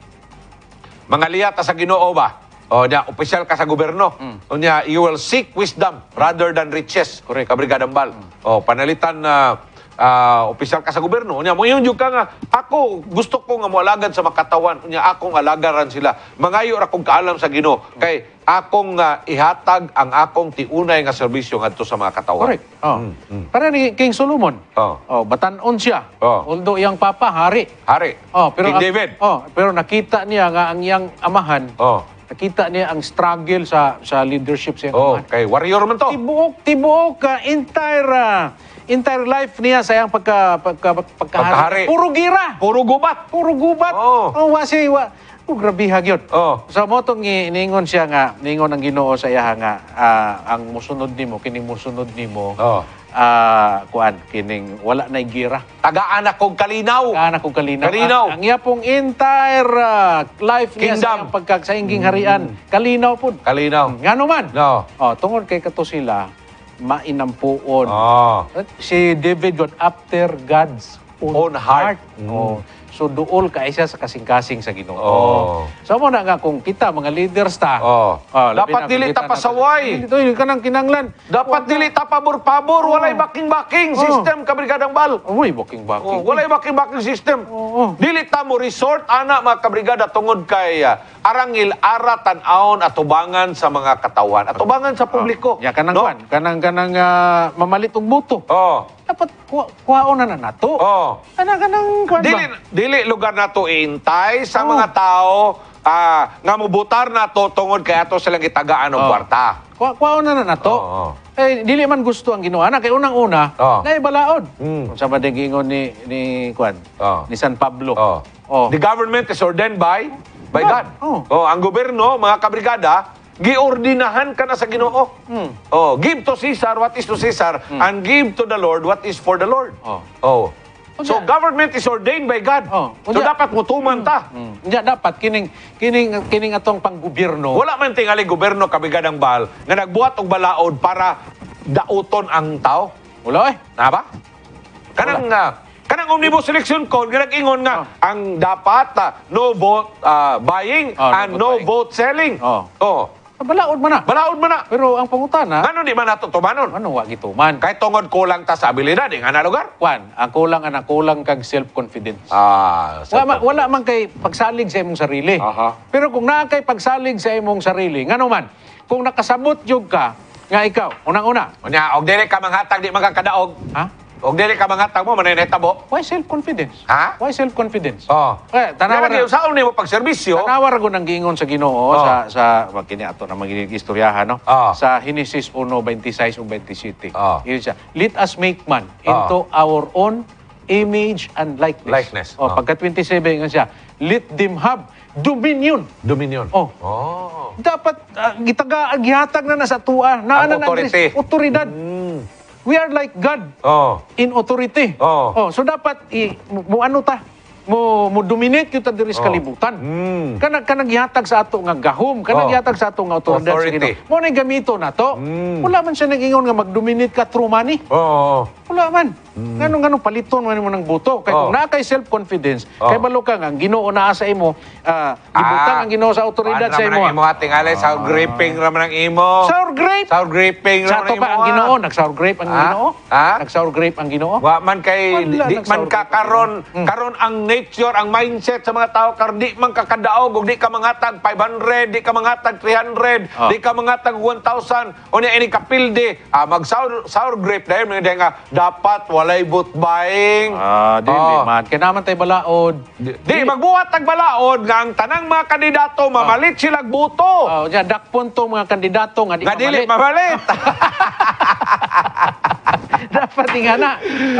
mga liyata sa Ginoo ba? O nya opisyal ka sa gobyerno. Mm. O niya, you will seek wisdom rather than riches. Correct. Kabrigadambal. Mm. O, panalitan uh, uh, opisyal ka sa gobyerno. Unya, mo yung ka nga, ako, gusto ko nga moalagad sa makatawan. Unya, akong alagaran sila. Mangayo ra kong kaalam sa Ginoo Kay akong uh, ihatag ang akong tiunay nga serbisyo ngadto sa mga katawan. Correct. Hmm, oh. Mm, mm. Para ni King Solomon. Oh. oh batanon siya. Oh. Although iyang papa hari. Hari. Oh, pero King David. Oh, pero nakita niya nga ang iyang amahan. Oh. Nakita niya ang struggle sa sa leadership sa iyang oh, amahan. warrior man to. Tibuok, tibuok ka entire uh, entire life niya sayang pagka, pagka, pagka pagkahari. Puro gira. Puro gubat. Puro gubat. Oo. Oh. Wa wa. Oh, grabihag yun. Oh. Sa so, motong iningon siya nga, ningon ang ginoo sa iya nga, uh, ang musunod nimo, kining musunod nimo, oh. uh, kuan, kining wala na gira. Taga-anak akong kalinaw. Tagaan akong kalinaw. kalinaw. Ang, ang iya pong entire uh, life niya Kingdom. sa pagkagsaingking harian, mm. kalinaw po. Kalinaw. Nga naman. No. Oh, tungod kay kato sila, mainampuon. Oh. Si David got after God's own, own heart. heart. Mm. Oh. So duol ka isa sa kasing-kasing sa Ginoo. Oh. So mo na nga kung kita mga leaders ta. Oh. oh dapat dili ta pasaway. Ito yung kanang kinanglan. Dapat dili ta pabor-pabor, oh. walay baking-baking system oh. system kabrigadang bal. Uy, baking-baking. Oh, walay baking-baking system. Oh, oh. Dili ta mo resort ana mga kabrigada tungod kay uh, arangil ara tan-aon atubangan sa mga katawan, atubangan sa publiko. Oh. Ya kanang no? kanang kanang uh, mamalit og buto. Oh dapat kuha, kuhaon na na nato. Oh. Ana ka nang kuha dili, ba? Dili lugar na to intay sa oh. mga tao ah, nga mubutar na to tungod kay ato silang gitagaan og oh. kwarta. Kuha, kuhaon na na nato. Oh, oh, Eh, dili man gusto ang ginawa na. Kay unang-una, oh. naibalaod. Mm. Sa madagingon ni, ni, Kwan, oh. ni San Pablo. Oh. Oh. The government is ordained by, by God. God. Oh. oh. ang gobyerno, mga kabrigada, giordinahan ka na sa Ginoo. Mm. Oh, give to Caesar what is to Caesar mm. and give to the Lord what is for the Lord. Oh. oh. So government is ordained by God. Oh. Unya. So dapat mutuman ta. Mm. Mm. dapat kining kining kining atong panggobyerno. Wala man tingali gobyerno kabigad ang bahal nga nagbuhat og balaod para dauton ang tao. Wala eh. Na ba? Kanang Wala. Uh, kanang omnibus election code nga nag-ingon nga oh. ang dapat uh, no vote uh, buying oh, and no, no vote, vote selling. Oh. oh. Balaod man na. Balaod man na. Pero ang pangutana... Ano di man nato tumanon? Ano wa gituman? Kahit tungod kulang ta sa abilidad, eh, nga lugar? Kwan, ang kulang, ang kulang kag self-confidence. Ah, self wala, wala man kay pagsalig sa imong sarili. Aha. Pero kung naa kay pagsalig sa imong sarili, ngano man, kung nakasabot jug ka, nga ikaw, unang-una. Unya, og dire ka manghatag di magkakadaog. Ha? Og dili ka mga tao mo manenetabo. Why self-confidence? Ha? Why self-confidence? Oh. Eh, Kaya tanawar... na usaon nimo pagserbisyo. Tanawa ra gud ang giingon sa Ginoo oh. sa sa kini ato na magiging istoryaha no. Oh. Sa Genesis 1:26 ug 27. Oh. Yun siya. Let us make man into oh. our own image and likeness. Likeness. Oh, oh. pagka 27 nga siya, let them have dominion. Dominion. Oh. Oh. Dapat uh, gitaga agihatag na nasa tua. na ang na, autoridad. Mm. We are like God oh. in authority. Oh. oh so dapat i, mo ano ta? mo mo dominate kita diri sa oh. kalibutan. Mm. Kanag kanag yatag sa ato nga gahom, kana oh. yatag sa ato nga autoridad sa Mo na gamito na to. Mm. Wala man siya nagingon nga mag ka through money. Oo. Oh. Wala man. Mm. Ganong ganong paliton man mo nang buto. Kay oh. kung naa kay self confidence, oh. kay balo ka nga Ginoo naa sa imo, uh, gibutang ah. ang Ginoo sa autoridad sa imo. Ano imo ating alay sour ah. gripping ra man ang imo. Sour grape. Sour gripping ra man imo. Sa to pa ang Ginoo, nag-sour grape ang ah? Ginoo. Ah? Nag-sour grape ang Ginoo. Wa man kay di man kakaron hmm. karon ang nature ang mindset sa mga tao kardi mang kakadaog og di ka mangatag 500 di ka mangatag 300 oh. Ah. di ka mangatag 1000 unya ini kapilde ah, mag sour, sour grape dahil mga nga dapat walay butbaying ah di, oh. man kay naman tay balaod di, di, di magbuhat tag balaod nga ang tanang mga kandidato ah. mamalit oh. sila buto oh ja dakpon to mga kandidato nga di mamalit mamalit dapat ingana.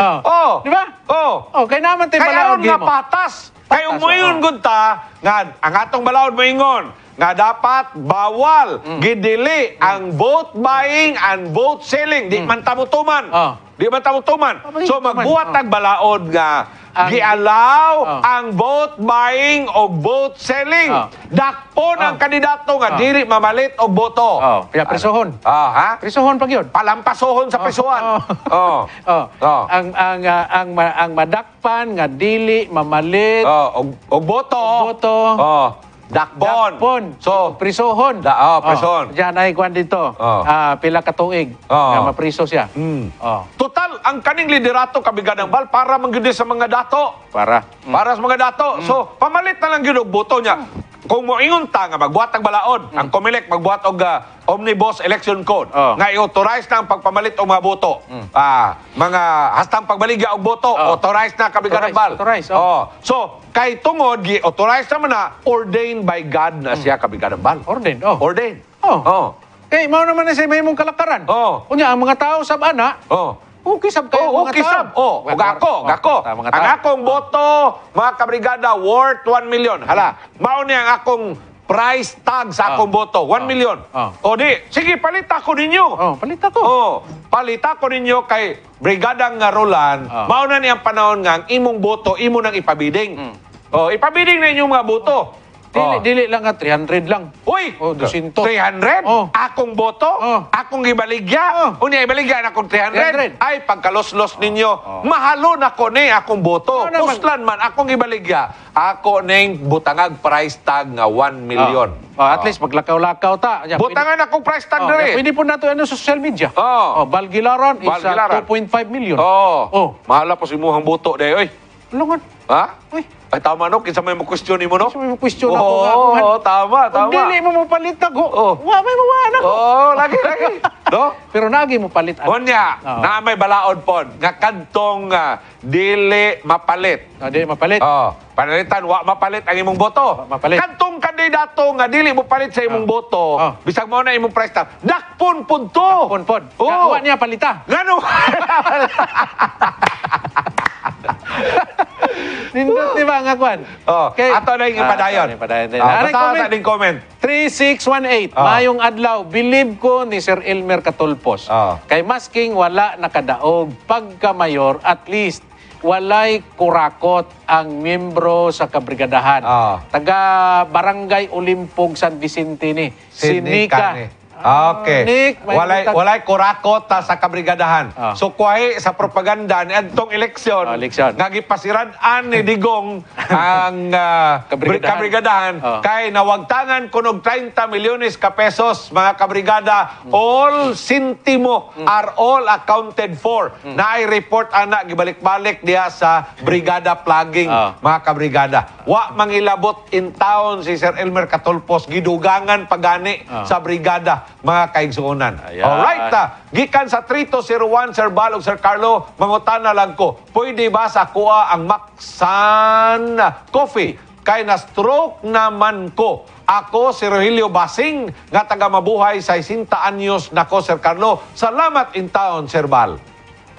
Oh. Oh. Di ba? Oh. Oh, kay naman tayo Kaya nga patas. Kay umuyon oh. gunta, nga, ang atong mo ingon, nga dapat bawal gidili ang vote buying and vote selling di hmm. man tamutuman Ah. di man tamutuman so magbuhat tag ah. balaod nga Ang- giallow Ah. ang vote buying o vote selling Ah. dakpon ang Ah. kandidato nga ah. diri mamalit og boto Oh, kaya presohon. ah ha Presohon pag yun. palampasohon sa Oh. prisuhan oh Oh. Oh. Ang ang ah, ang ma- ang madakpan nga dili mamalit. oh og, og boto Boto. oh Dakbon. Dakbon. So, oh, prisohon. Da, oh, prison. Oh, diyan ay kwan dito. Oh. Uh, pila ka tuig. Oh. Na ah, mapriso siya. Mm. Oh. Total, ang kaning liderato kabigan ng bal para manggindi sa mga dato. Para. Mm. Para sa mga dato. Mm. So, pamalit na lang yun boto niya. Mm. Kung moingon ta nga magbuhat og balaod, mm. ang COMELEC magbuhat og uh, omnibus election code oh. nga i-authorize na ang pagpamalit og mga boto. Mm. Ah, mga hastang pagbaligya og boto, oh. authorize na kabigan ng bal. Authorize, oh. oh. So, kay tungod gi-authorize man na ordained by God na siya hmm. kabigan ng bal. Ordained, oh. Ordained. Oh. Oh. Kay eh, mao naman na sa may mong kalakaran. Oh. Kunya ang mga tao sab ana. Oh. Okay sab kayo oh, mga okay tao. Oh, well, gako, oh, gako. Ang akong boto, mga kabrigada, worth 1 million. Hala, hmm. mao ni ang akong price tag sa akong oh. boto, 1 million. Oh. O di, sige, palita ko ninyo. Oh, palita ko. Oh, palita ko ninyo kay Brigadang Roland, oh. mao na ang panahon nga ang imong boto, imo nang ipabiding. Mm. Oh, ipabiding na inyong mga boto. Dili, oh. dili lang ah, nga, 300 lang. Uy! Oh, 200. 300? Oh. Akong boto? Oh. Akong ibaligya? Oh. Unya ibaligya na akong 300? 300. Ay, pagkalos-los ninyo, oh. oh. mahalo na ko ni akong boto. Oh, ano Puslan man, akong ibaligya. Ako ning butangag price tag nga 1 ah. million. Oh. Oh, at oh. least paglakaw-lakaw ta. Ya, butangan pwede, akong price tag oh, na Pwede po nato ano social media. Oh. oh Balgilaron, is 2.5 million. Oh. oh. Mahala po si Muhang Boto. Day, oy. Lungan. Ha? Uy. Ay, tama no. Kinsa may mo question mo no? Kinsa may mo question ako nga. Oo, oh, tama, tama. Kung dili mo mo palit ako, oh. wa may mawaan ako. Oo, oh, lagi, lagi. no? Pero nagi mo palit ako. Unya, oh. na may balaod po. Nga kantong uh, dili mapalit. Oh, dili mapalit. Oo. Oh. Panalitan, wa mapalit ang imong boto. mapalit. Kantong kandidato nga dili mo palit sa imong oh. boto, oh. bisag mo na imong price tag, dakpon pud to. Dakpon pud. Oh. Nga, niya palita. Ngano? Nindot ni mga kwan. Oh, okay. ato na yung ipadayon. Ah, padayon din. Oh, ah, comment. Din comment. 3618, oh. mayong adlaw, believe ko ni Sir Elmer Katulpos. Oh. Kay masking wala nakadaog Pagka mayor, at least walay kurakot ang miyembro sa kabrigadahan. Oh. Taga Barangay Olimpog San Vicente ni, si Nika. Okay. Ah, Nick, walay butang- walay kurakota sa kabrigadahan. Ah. So kuhay sa propaganda ni adtong eleksyon Ah, eleksyon. nga ani digong ang ah, Kabrigadahan. kabrigadahan Ah. kay nawagtangan kunog 30 milyones ka pesos mga kabrigada hmm. all hmm. sintimo hmm. are all accounted for. Naay report ana gibalik-balik diha sa brigada plugging Ah. mga kabrigada. Wa mangilabot in town si Sir Elmer Catulpos gidugangan pagani Ah. sa brigada mga kaigsuunan. Ayan. Alright ta. Ah, gikan sa 3201 Sir Balog Sir Carlo, mangutana lang ko. Pwede ba sa kuha ang Maxan Coffee? Kay na stroke naman ko. Ako si Rogelio Basing nga taga mabuhay sa 60 anyos na ko, Sir Carlo. Salamat in town Sir Bal.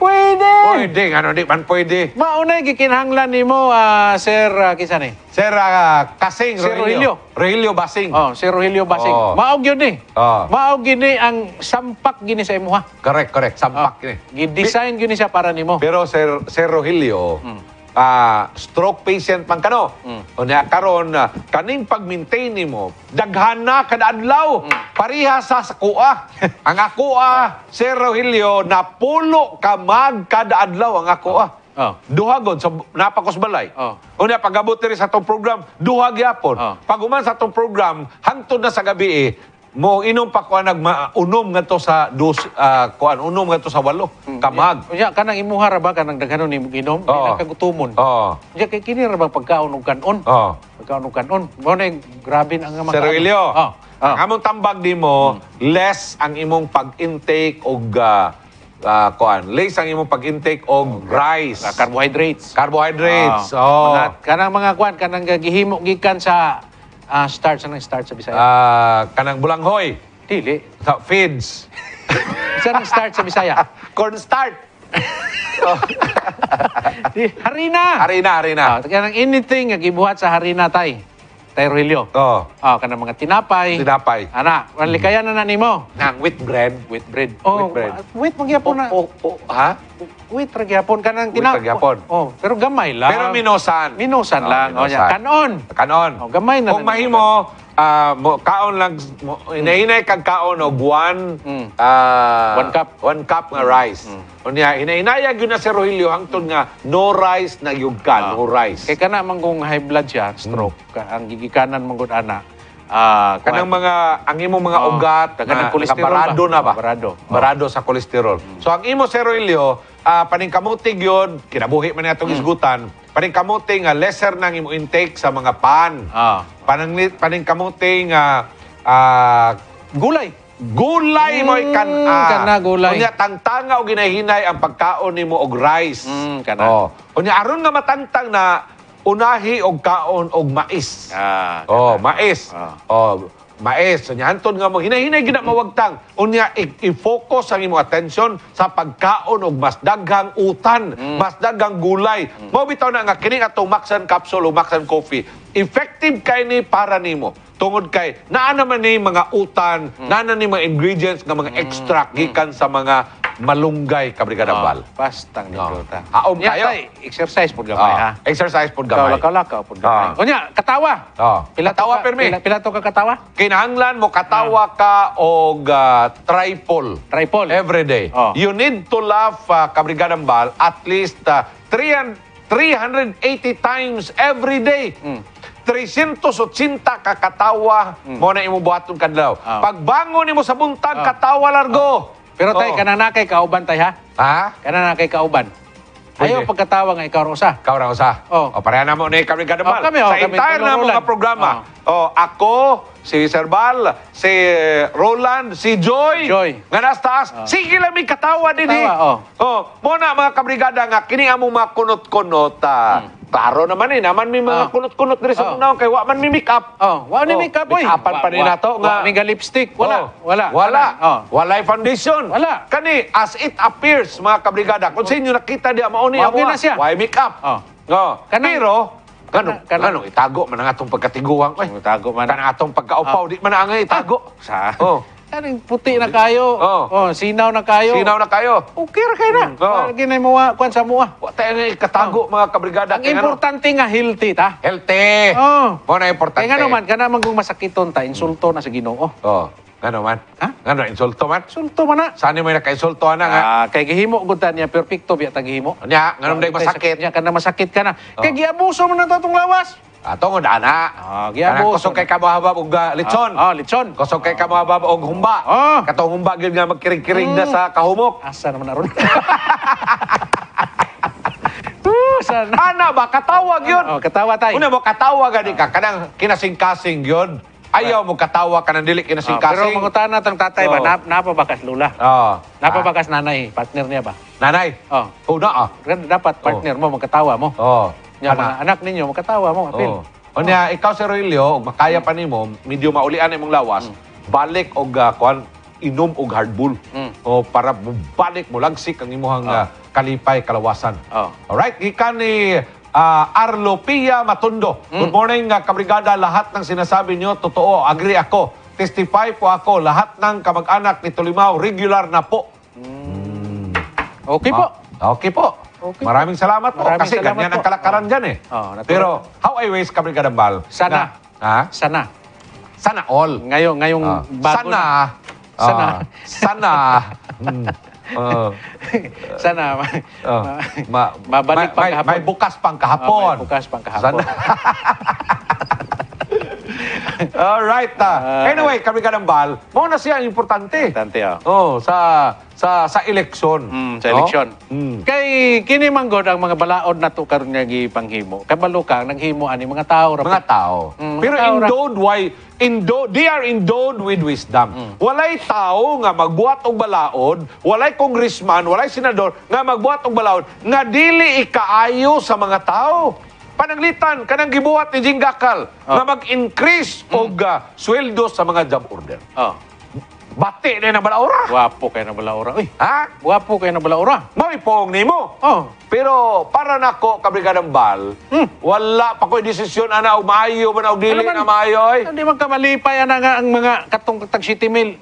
Pwede. Pwede, ano di man pwede. Mauna gikinhanglan nimo uh, ah, Sir uh, kisa Sir uh, Kasing Sir Rogelio. Rogelio Basing. Oh, Sir Rogelio Basing. Oh. Maog yun ni. Oh. Maog gini ang sampak gini sa ha. Correct, correct. Sampak oh. gini. Gi-design gini siya para nimo. Pero Sir Sir Rogelio, hmm uh, stroke patient man kano mm. o niya karon uh, kaning pag-maintain nimo daghan na kada adlaw mm. pariha sa kuha ang ako ah Sir Rogelio na pulo ka mag kada adlaw ang ako ah Oh. oh. Duha gud sa so, napakusbalay. Oh. Una pagabot diri sa tong program, duha gyapon. Oh. Paguman sa tong program, hangtod na sa gabi eh, mo inom pa kuan nag unom nga to sa dos uh, ah, kuan unom nga to sa walo hmm. kamag unya yeah. kanang imuha haraba kanang daghanon ni inom oh. gutumon oh unya kay kini ra ba pagkaon ug kanon oh pagkaon ug kanon mo na grabe ang mga Sir Wilio oh. oh. among tambag di mo hmm. less ang imong pag-intake og uh, uh, kuan less ang imong pag-intake og okay. rice uh, carbohydrates carbohydrates oh, oh. kanang mga kuan kanang gihimo gikan sa Ah, start. Saan ang start sa Bisaya? Ah, kanang bulanghoy. Dili. Sa feeds. Saan ang start sa Bisaya? Corn start. Oh. Di- harina! Harina, harina. Ah, oh, kanang anything nga gibuhat sa harina tay. Tayo Hilyo. Oo. Oh, kanang mga tinapay. Tinapay. Ana, wali mm. na na nimo. mo. Nang wheat bread. Wheat bread. Oh, ah, wheat bread. Wheat mong gyapon na. Oh oh, oh, oh, ha? Wheat ra gyapon kanang tinapay. Wheat gyapon. Oh, pero gamay lang. Pero Minosan Minusan ah, lang. Oh, kanon. Kanon. Oh, gamay na. Kung mahimo, Ah, mo, kaon lang mo, inainay kag kaon og one Mm. ah, One cup. one cup nga rice. Unya mm. inainaya gyud na si Rogelio hangtod nga no rice na yugkan, ka, ah. no rice. Kay kana man kung high blood siya, stroke, mm. ka- ang gigikanan man gud ana, Ah, kanang mga ang imo mga ugat, kanang Na- kolesterol nakabarado ba? na ba? Nakabarado. Oh. Barado sa kolesterol. Mm. So ang imo Sir Roelio, ah, paningkamutig yon, kinabuhi man atong mm. isgutan. Paningkamuti nga ah, lesser nang imo intake sa mga pan. Ah. paning paningkamuti nga ah, ah, gulay. Gulay mo Mm, kan kana gulay. Unya tangtanga o ginahinay ang pagkaon nimo og rice. Mm, kana. Oh. Unya aron nga matangtang na unahi og kaon og mais. Ah, oh, diba? mais. Ah. Oh, mais. Nya hantod nga mo hinahinay gid mawagtang. Unya i-focus ang imo attention sa pagkaon og mas daghang utan, mm. mas daghang gulay. Mm. Mao bitaw na nga kining atong Maxan capsule o Maxan coffee. Effective kay ni para nimo tungod kay naa naman ni mga utan, mm. naa ni mga ingredients nga mga mm. extract mm. gikan sa mga malunggay ka Brigada ah, Bal. Bastang ni ah. No. Dota. Haom kayo. exercise pud gamay ah, ha. exercise pud gamay. Kalakaw-lakaw pud gamay. Ah. Kunya, katawa. Ah. Katawa, ka- pirmi. pila- Pilato ka katawa? Kinahanglan mo katawa ka og ah, tripol. Tripol. Every day. Oh. You need to laugh uh, Kabrigada Bal at least uh, 380 times every day. 380 hmm. ka katawa hmm. mo na imo buhaton kadlaw. Pagbangon nimo sa buntag katawa largo. Pero tay, Oo. kananakay kauban tay ha? Ha? Kananakay kauban. Pwede. Ayaw pagkatawa nga ikaw rosa. Kau rosa. Oh. O pareha na mo ni Kami Gadamal. Oh, kami, oh, sa kami, entire na mga programa. Oh. ako, si Sir Bal, si eh, Roland, si Joy, Joy. nga nasa taas. Sige lang may katawa din eh. Katawa, oh. Oh, muna mga kabrigada nga kini among mga kunot-kunota. Hmm. Klaro naman eh, naman may mga oh. kunot-kunot diri sa kunaon oh. kay wa man may makeup. Oh, wa ni oh, makeup oy. Makeupan pa ni to. nga. Wa nga lipstick, wala, wala. Wala. Oh. Walay foundation. Wala. Kani as it appears mga kabrigada, kun sa inyo nakita di mao ni amo. Wa makeup. Oh. No. Pero Kanong, kanong, kanong itago man ang atong pagkatiguan ko. Itago man. Kanang atong pagkaupaw, di man ang itago. Sa? Oh. Kaning puti na kayo. Oo. Oh. oh, sinaw na kayo. Sinaw na kayo. Okay oh, ra kayo na. Oo. Mm, oh. Ginay mo kuan sa mua. Wa tayo nga katago oh. mga kabrigada. Ang Kaya ano, importante nga healthy ta. healthy. Oh. Mo na importante. Kaya nga kana man kung masakiton ta insulto na sa Ginoo. Oh. Ngano man? Ha? Ngano insulto man? Insulto man na. Saan mo na insulto na nga? Ah, kay gihimo gud ta niya perpekto biya ta gihimo. Nya, ngano dai masakit. Nya kana masakit kana. Kay giabuso man na to lawas. Atong nga dana. Oh, ah, giya ah, mo. Kusog kay kamahabab og uh, ah, litson. Ah, ah, litson. Kusog kay kamahabab og humba. Ah. Katong humba gil nga magkiring-kiring mm. na sa kahumok. Asa naman aron. Tusan. Uh, Ana ba katawag yun? Oh, katawa tay. Una ba katawa gani ka kanang kinasingkasing kasing Ayaw mo katawa ka nang dili kinasing kasing. Oh, pero mangutana tang tatay ba, napa oh. nap napabakas lula. Oo. Oh. Napabakas nanay, partner niya ba? Nanay? Oo. Oh. Una ah. Dapat partner mo magkatawa mo. Oo. Oh. Nya ano? mga anak ninyo makatawa mo apil. Oh. O niya, ano? ikaw si Roelio, makaya pa nimo, medyo maulian imong lawas, mm. balik og uh, ah, kuan inom og hard bull. Mm. O para balik mo lagsik ang imong uh, ah. ah, kalipay kalawasan. Oh. All right, gikan ni uh, Arlo Pia Matundo. Mm. Good morning, uh, kabrigada. Lahat ng sinasabi nyo, totoo. Agree ako. Testify po ako. Lahat ng kamag-anak ni Tulimaw, regular na po. Okay po. Okay po. Okay. Maraming salamat po. Maraming Kasi salamat ganyan po. ang kalakaran oh. dyan eh. Oh, Pero how I waste kami kadambal. Sana. Na, ha? Sana. Sana all. Ngayon, ngayong oh. bago. Sana. Na. Ah. Sana. Oh. Sana. mm. Uh, sana ah. ma, uh, ma, ma, mabalik pang kahapon. May bukas pang kahapon. Oh, may bukas pang kahapon. Sana. All right. Uh, anyway, kami ka ng bal. Mao na siya ang importante. Importante oh. Oh, sa sa sa eleksyon. Mm, sa eleksyon. No? Oh, mm. Kay kini manggod ang mga balaod na to karon nga gipanghimo. Kabalo ka nanghimo ani mga tao ra. Mga tao. Mm, Pero tao endowed why endowed they are endowed with wisdom. Mm. Walay tao nga magbuhat og balaod, walay congressman, walay senador nga magbuhat og balaod nga dili ikaayo sa mga tao pananglitan kanang gibuhat ni Jing Gakal oh. Ah. na mag-increase mm. og uh, ah, sweldo sa mga jump order. Oh. Bati na na balaura. Guwapo kayo na balaura. Uy, ha? Guwapo kayo na balaura. Mo'y poong ni mo. Oh. Pero para nako ng bal, hmm. wala pa ko ko'y desisyon ana o maayo ba na og dili na maayo oy. Hindi man kamalipay ana nga ang mga katong tag city mill.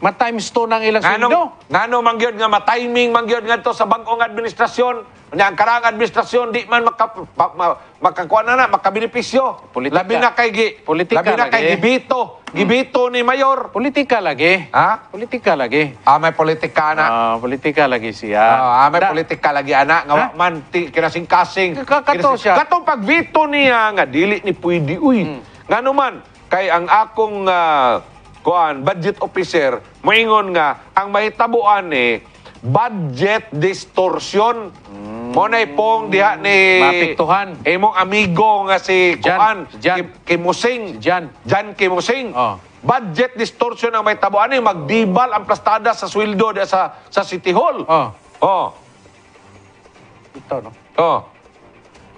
Matimes to ng ilang sundo. Ngano, ngano man gyud nga matiming man gyud ngadto sa bangkong administrasyon Nya ang karang administrasyon di man maka, ma, ma, makakuha na na, makabenepisyo. Politika. Labi na kay gi, Politika labi na lagi. kay gibito. Gibito ni mayor. Politika lagi. Ha? Politika lagi. Ah, may politika na. Ah, politika lagi siya. Ah, ah, may Da- politika lagi anak. nga wa man ti- kinasingkasing. Kakato Kinasing- siya. Katong pagvito niya nga dili ni pwede uy. Hmm. Ngano man kay ang akong ah, kuan budget officer moingon nga ang mahitabuan ni eh, budget distortion. Hmm. Mo na ipong diha ni Mapiktuhan. Imong amigo nga si Jan, Kuan Jan. Kimusing. Jan. Jan Kimusing. Oh. Budget distortion ang may tabuan ni magdibal ang plastada sa sweldo sa sa City Hall. Oh. Oh. Ito no. Oh.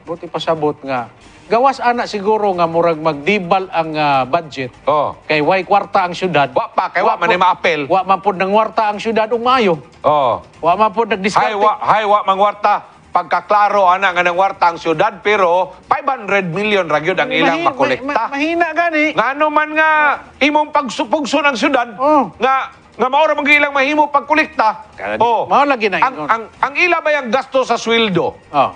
Buti pasabot nga gawas ana siguro nga murag magdibal ang uh, budget. Oh. Kay way kwarta ang syudad. Wa pa kay wa, wa man ni maapel. Wa man pud nang kwarta ang syudad umayo. Oh. Wa man pud nagdiskarte. Hay wa hay wa mangwarta pagkaklaro ana nga nang wartang syudad pero 500 million ra gyud ang ilang Mahin, makolekta. Ma, mahina gani. Ngano man nga imong pagsupugso ng syudad oh. nga nga mao ra ilang mahimo pagkolekta. Oh, mao lagi na ang, ang, ang ila ba yung gasto sa sweldo? Oh.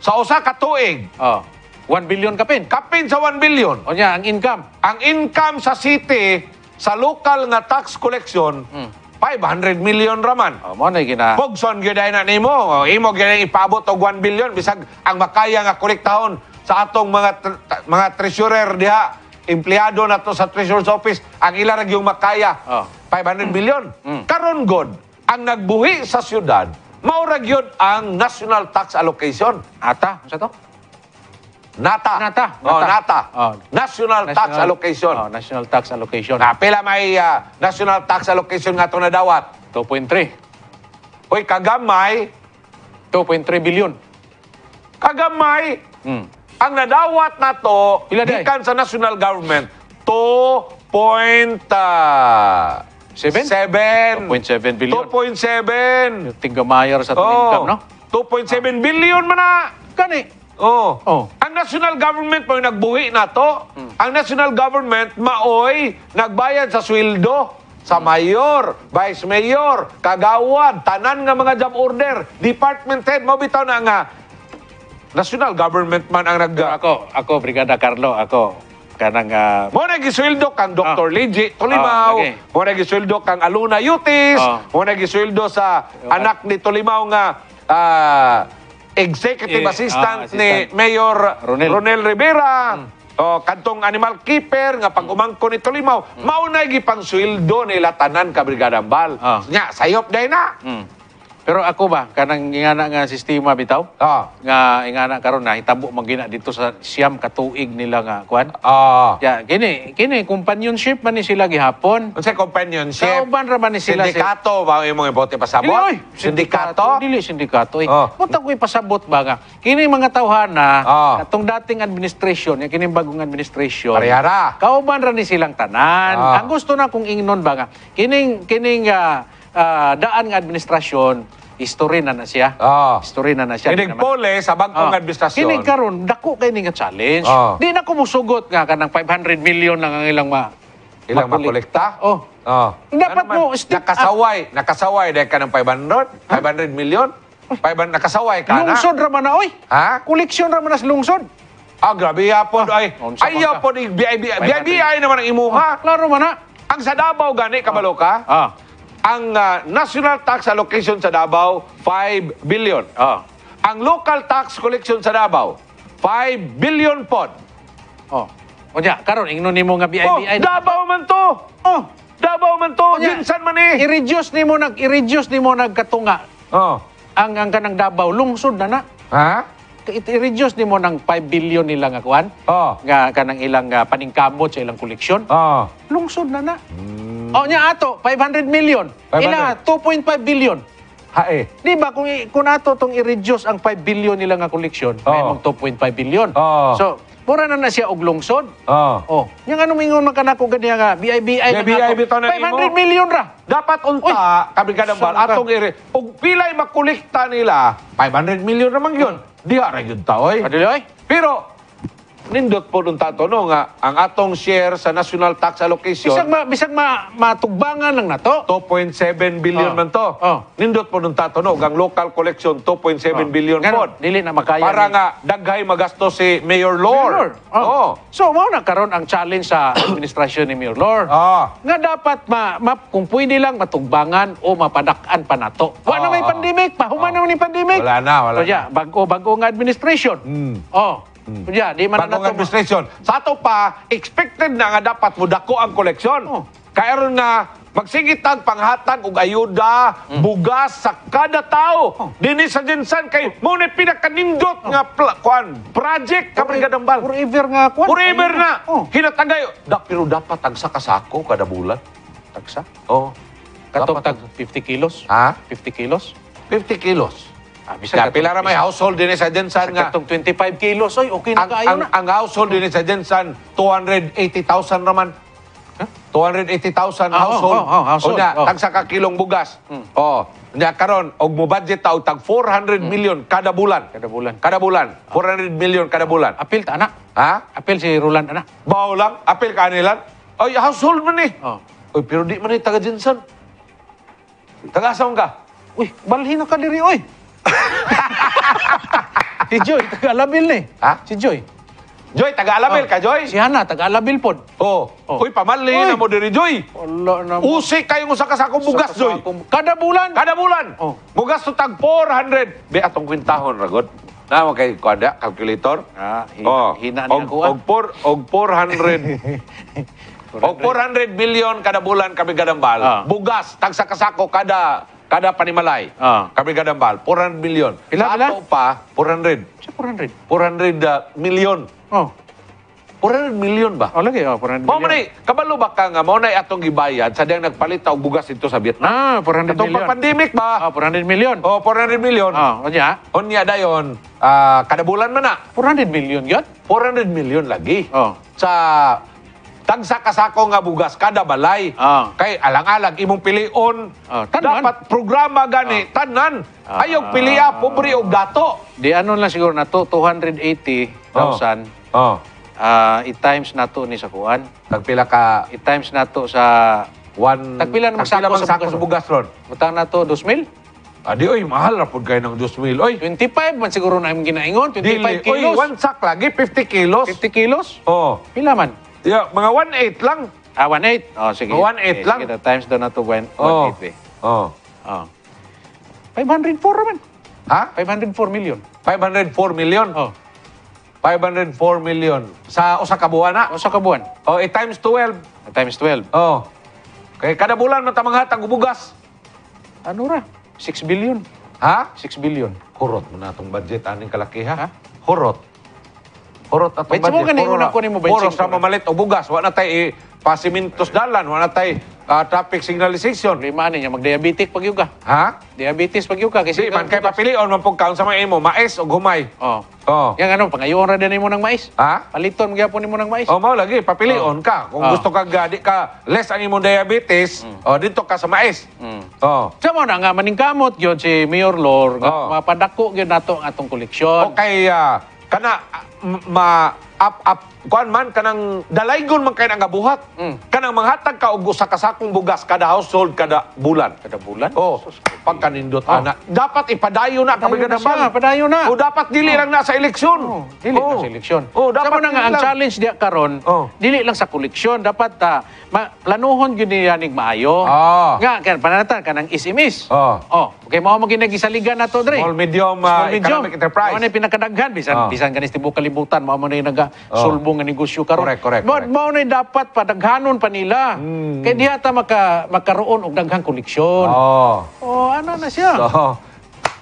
Sa usa ka tuig. Oh. 1 billion kapin. Kapin sa 1 billion. O niya, ang income. Ang income sa city sa local nga tax collection mm 500 million raman. O, ah, mo na gina... Bogson, gyuday na nimo. Oh, imo, gyuday ipabot og 1 billion. Bisag ang makaya nga kolektahon sa atong mga tr- mga treasurer diha empleyado na to sa Treasurer's Office, ang ilarag yung makaya, oh. Ah. 500 million. Mm. Karon God, ang nagbuhi sa siyudad, maurag yun ang national tax allocation. Ata, sa to? Nata. Nata. Oh, Nata. Nata. Oh. National, national Tax Allocation. Oh, National Tax Allocation. Na, pila may uh, National Tax Allocation nga ito na dawat? 2.3. Hoy, kagamay. 2.3 billion. Kagamay. Mm. Ang nadawat na to, gikan sa national government, 2.7 2.7 ah, billion. 2.7. Tingga sa oh, income, no? 2.7 ah. billion man na. Kani. Oh. oh. Ang national government mo nagbuhi na to. Mm. Ang national government maoy nagbayad sa sweldo sa mayor, vice mayor, kagawad, tanan nga mga job order, department head mo bitaw na nga national government man ang nag ako ako brigada Carlo ako kanang uh, mo na gisweldo kang Dr. Oh. Ah. Leji Tulimaw, oh, ah, okay. mo na kang Aluna Yutis, oh. mo na sa anak ni Tulimaw nga uh, executive eh, assistant, ah, assistant ni Mayor Ronel, Ronel Rivera. Mm. O, kantong animal keeper nga pag ni Tolimao, mm. mao na gipang sweldo nila tanan ka Brigada Bal. Ah. Nya, sayop day na. Mm. Pero ako ba, kanang ingana nga sistema bitaw? Oo. Nga ingana karon na hitabo man gina dito sa siyam katuig nila nga kwan. Oo. Ya, kini kini companionship man ni sila gihapon. Unsa companionship? Kauban ra man ni sila sindikato ba imong ibote pasabot? Dili, sindikato. Dili sindikato. Eh. Oh. Buta ko ipasabot ba nga. Kini mga tawhana oh. atong dating administration, ya kini bagong administration. Parehara. Kauban ra ni silang tanan. Oh. Ang gusto na kung ingnon ba nga kining kining uh, uh, daan ng administrasyon history na na siya. Oh. History na na siya. Kining pole sa bangkong oh. administrasyon. Kining karon dako kay ning challenge. Oh. Di na ko musugot nga kanang 500 million lang ang ilang ma ilang makolekta. Oh. Oh. Dapat ano mo stick nakasaway, up. nakasaway dai kanang ng 500, 500 million. 500 nakasaway ka na. Lungsod ra man na oy. Ha? Koleksyon ra man na lungsod. Ah, grabe yapon ay. Ay yapon BIBI. BIBI naman ang imuha. Klaro man na. Ang sa Davao gani kabalo ka? Ah. Ang uh, national tax allocation sa Davao, 5 billion. Oh. Ang local tax collection sa Davao, 5 billion pod. Oh. Onya, karon ingnon nimo nga BIBI. Oh, Davao man to. Oh. Davao man to, Onya, ginsan man eh. I-reduce nimo nag i-reduce nimo nagkatunga. Oh. Ang ang kanang Davao lungsod na na. Ha? i-reduce nimo ng 5 billion nila nga kuan. Oh. Nga kanang ilang uh, paningkamot sa ilang koleksyon. Oh. Lungsod na na. Mm. O oh, niya ato, 500 million. 500. Ila, 2.5 billion. Ha eh. Di ba, kung, kung ato itong i-reduce ang 5 billion nila nga koleksyon, oh. may Oo. 2.5 billion. Oo. Oh. So, mura na na siya og lungsod. Oh. Oh, yung ano mingon man kana ko ganiya nga BIBI na BIBI to na nimo. 500 million ra. Dapat unta kami ka ng bal atong i Ug pilay makolekta nila 500 million naman yun. Di ra gyud ta oy. Kadili oy. Pero nindot po nung tatanong nga ah, ang atong share sa national tax allocation bisag ma, bisag ma, matugbangan lang na to 2.7 billion oh. man to oh. nindot po nung tatanong ang local collection 2.7 oh. billion po dili na makaya para ni... nga daghay magasto si Mayor Lor oh. oh. so mao na karon ang challenge sa administrasyon ni Mayor Lor oh. Ah. nga dapat ma, ma kung pwede lang matugbangan o mapadakan pa na to wa oh. na may ah. pandemic pa human oh. naman ni pandemic wala na wala so, yeah, bago bago nga administration mm. oh Ya, hmm. di mana Bandungan Bagong administration. Satu pa, expected na nga dapat mo dako ang koleksyon. Oh. Kairon nga magsingitan panghatan o ayuda mm. bugas sa kada tao oh. Dini sa jinsan kay mo ni pinakanindot oh. nga pla, kwan project ka gadambal. forever nga kwan forever na oh. Hinatagay. da pero dapat tagsa ka sako kada bulan tagsa oh katong tag 50 kilos ha 50 kilos 50 kilos Ah, bisan Kapila may household din eh, sa Densan nga. Katong 25 kilos, oy, okay na kaayo na. Ang household din eh sa Densan, 280,000 raman. Huh? 280,000 ah, household. Oh, oh, household. Unya, oh. tagsa ka kilong bugas. Hmm. Oh, unya karon og mo budget ta tag 400 hmm. million kada bulan. Kada bulan. Kada bulan. Oh. Ah. 400 million kada bulan. Apil ta anak. Ha? Apil si Roland anak. Bao lang, apil ka nila. Ay, household man ni. Eh. Oh. Oy, pero di man ni taga Densan. Taga saan ka? Uy, balhin na ka diri, oy. si Joy, taga-alabil ni. Ha? Si Joy. Joy, taga-alabil oh. ka, Joy? Si Hana, taga-alabil po. Oo. Oh. oh. Uy, pamali na mo diri, Joy. Wala na mo. Usi kayong sa kasakong bugas, Joy. Kada bulan. Kada bulan. Oh. Bugas to tag 400. Be, atong kwintahon, Ragot. Na mo kay kada calculator. Ah, hina, oh. hina niya ko. Og, og 400. og 400 million kada bulan kami gadambal. Ah. Bugas tag sa kasako kada kada panimalay, Ah. kabrigada bal, 400 million. Ilan, ila? Ato pa, 400. Sa 400. 400 uh, million. Oh, 400 million ba? oh lagi. Oh, 400 Mao million. man kabalo ba ka nga mao na atong gibayad sa diyang nagpalit og bugas ito sa Vietnam. Ah, 400 Atong million. pag-pandemic ba? Oh, ah, 400 million. Oh, 400 million. Oh, ah, Onya Unya dayon, ah, kada bulan man na 400 million yun? 400 million lagi. Oh. Sa kasako nga bugas kada balay. Ah. Kay alang-alang imong pilion. Ah, Dapat programa gani, ah. tanan. Ah. Ayog pilia pobre o gato. Di ano lang siguro na to, 280,000. Oh. oh. Uh, i-times na to ni sa kuan. Tagpila ka? I-times na to sa... One... Tagpila na magsako sa, sa bugas, bugas ron. Mutang na to, 2,000? Adi, oy, mahal rapod kayo ng 2,000. Oy. 25 man siguro na yung ginaingon. 25 Dili, kilos. Oy, one sack lagi, 50 kilos. 50 kilos? Oo. Oh. Pila man? Yeah, mga 1.8 lang. Ah, 1.8? Oh, sige. 1.8 lang. Sige, times doon na to 1.8 oh. eh. Oh. Oh. 504 naman. Ha? 504 million. 504 million? Oh. 504 million. Sa Osaka buwan na? Osaka buwan. Oh, eh, times 12. Eh, ah, times 12. Oh. Okay, kada bulan man ta manghatag ubugas. Ano ra? 6 billion. Ha? 6 billion. Kurot mo na tong budget aning kalaki ha? ha? Kurot. Horot at Bet mo kanay unang kunin mo Puro sa mamalit o bugas. Wala tay eh, pasimintos dalan. Wala tay uh, ah, traffic signalization. Lima niya magdiabetic pag yuga. Ha? Diabetes pag yuga kasi Di, man kay papilion man pug kaon sa mga imo, mais o gumay. Oh. Oh. Yang ano pangayon ra din mo ng mais? Ha? Paliton magyapon nimo ng mais. Oh, mao lagi papilion oh. ka. Kung oh. gusto ka gadi ka less ang imong diabetes, mm. oh dito ka sa mais. Mm. Oh. Sa mo na nga maningkamot gyud si Mayor Lor, oh. mapadako gyud nato ang atong koleksyon. O kay uh, kana mà up up kuan man kanang dalaygon man kay ang mm. kanang manghatag ka og usa ka sakong bugas kada household kada bulan kada bulan oh pagkanindot oh. ana dapat ipadayo na kami kada ba padayo na o dapat dili oh. lang na sa eleksyon oh. dili oh. na sa eleksyon oh dapat na nga ang challenge diya karon oh. dili lang sa koleksyon dapat uh, ma- planuhon gyud niya ning maayo oh. nga kan pananatan kanang SMS oh oh okay mao mo ginagisaligan nato dre small medium, uh, small medium. economic enterprise ano pinakadaghan bisan oh. bisan kanis tibuok kalibutan mao mo ni naga nila oh. sulbo nga negosyo karon. Correct, correct. But mao na dapat padaghanon pa nila. Mm. Kay diha ta maka makaroon og daghang koleksyon. Oh. Oh, ano na siya? So,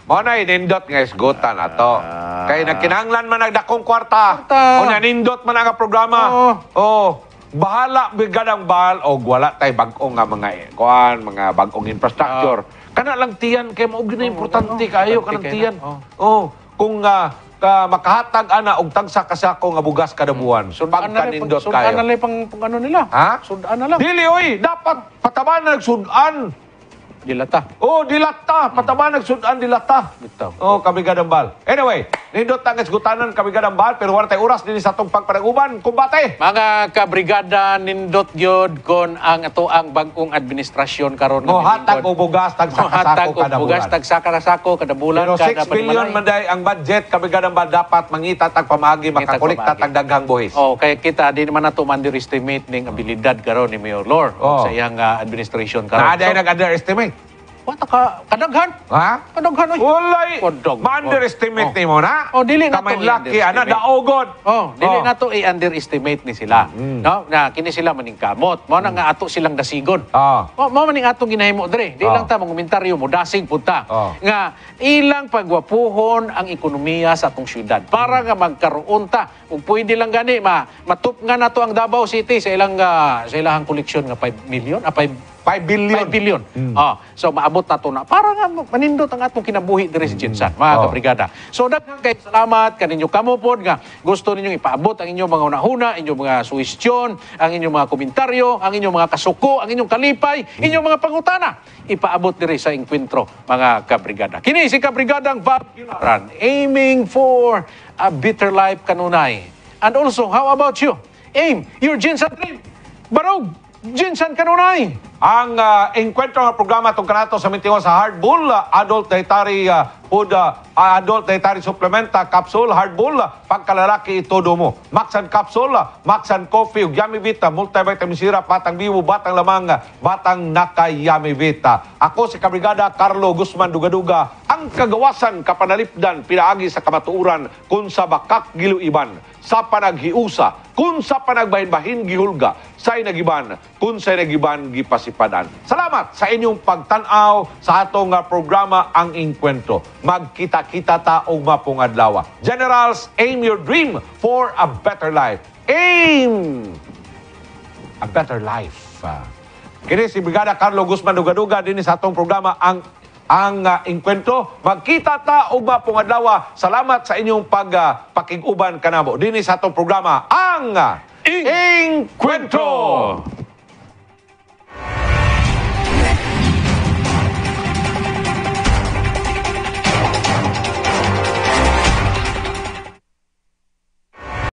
Mao na inindot nga isgutan ato. Ah. Kay nagkinahanglan man nagdakong kwarta. kwarta. O nanindot man ang programa. Oh. oh. Bahala bigadang bal o wala tay bag-ong nga mga kuan mga bag-ong infrastructure. Oh. Kana lang tiyan kay mao gina oh, importante oh, kayo kanang tiyan. Oh. oh. Kung uh, uh, makahatag ana og tagsa kasako nga bugas kada hmm. buwan. Sudan na lang pang, pang ano nila. Ha? Sudan na lang. Dili oy, dapat pataban na nagsudan. Dilata. Oh, dilata. Patama mm. nagsudan dilata. Bitaw. Oh, kami gadambal. Anyway, nindot tangas gutanan kami gadambal pero wala tay oras dinhi sa atong pagpadaguban kumbate. Mga kabrigada nindot gyud kon ang ato ang bagong administrasyon karon oh, hatag o bugas tag sakasako oh, kada bulan. bugas tag kada bulan pero 6 billion man day ang budget kami gadambal dapat mangita tag pamagi makakolekta tag daghang buhis. Oh, kay kita di naman nato man underestimate ning abilidad karon ni Mayor Lor oh. sa iyang uh, ah, administration karon. Na so, nag-underestimate. Wata ka, kadaghan. Ha? Kadaghan. Oy. Ulay. Kadaghan. Ma-underestimate oh. ni mo na. Oh, dili na to laki, ana, daogon. Oh, dili oh. na to i-underestimate ni sila. Mm. No? Na, kini sila maning kamot. Mo na mm. nga hmm. ato silang dasigon. Ah. Oh. Mo, mo maning atong ginahimo, Dre. Di oh. lang ah. ta, mga komentaryo mo, dasig punta. Oh. Ah. Nga, ilang pagwapuhon ang ekonomiya sa atong syudad. Para mm. nga magkaroon ta. Kung pwede lang gani, ma, matup nga na to ang Davao City sa ilang, uh, sa ilang koleksyon nga 5 million, ah, 5 5 billion. 5 billion. Mm. Oh, so maabot na to na. Para nga manindot ang atong kinabuhi diri si Jinsan, mm. mga oh. kabrigada. So daghang kay salamat kaninyo kamo pod nga gusto ninyong ipaabot ang inyong mga unahuna, inyong mga suwestyon, ang inyong mga komentaryo, ang inyong mga kasuko, ang inyong kalipay, mm. inyong mga pangutana. Ipaabot diri sa engkwentro, mga kabrigada. Kini si kabrigadang Bob Gilaran, aiming for a better life kanunay. And also, how about you? Aim your Jinsan dream. Barog! Jinsan kanunay! ang uh, engkwentro ng programa tungkol nato sa mintingo sa hard bull, ah, adult dietary uh, food, uh, adult dietary supplement, uh, capsule, hard bull, uh, pagkalalaki ito mo. Maxan capsule, Maxan coffee, yummy vita, multivitamin syrup, batang bibo, batang lamang, batang naka yummy vita. Ako si Kabrigada Carlo Guzman Dugaduga, ang kagawasan kapanalipdan pinaagi sa kamatuuran kung sa bakak giluiban sa panaghiusa, kung sa panagbahinbahin gihulga, sa nagiban, kung sa nagiban gipasip maipadaan. Salamat sa inyong pagtanaw sa atong ah, programa Ang Inkwentro. Magkita-kita ta og mapungadlaw. Generals, aim your dream for a better life. Aim a better life. Kini si Brigada Carlo Guzman Dugaduga din sa atong programa Ang ang uh, ah, inkwento. Magkita ta og mapong adlaw. Salamat sa inyong pagpakiguban ah, uh, kanamo dinhi sa atong programa Ang uh, Inkwento.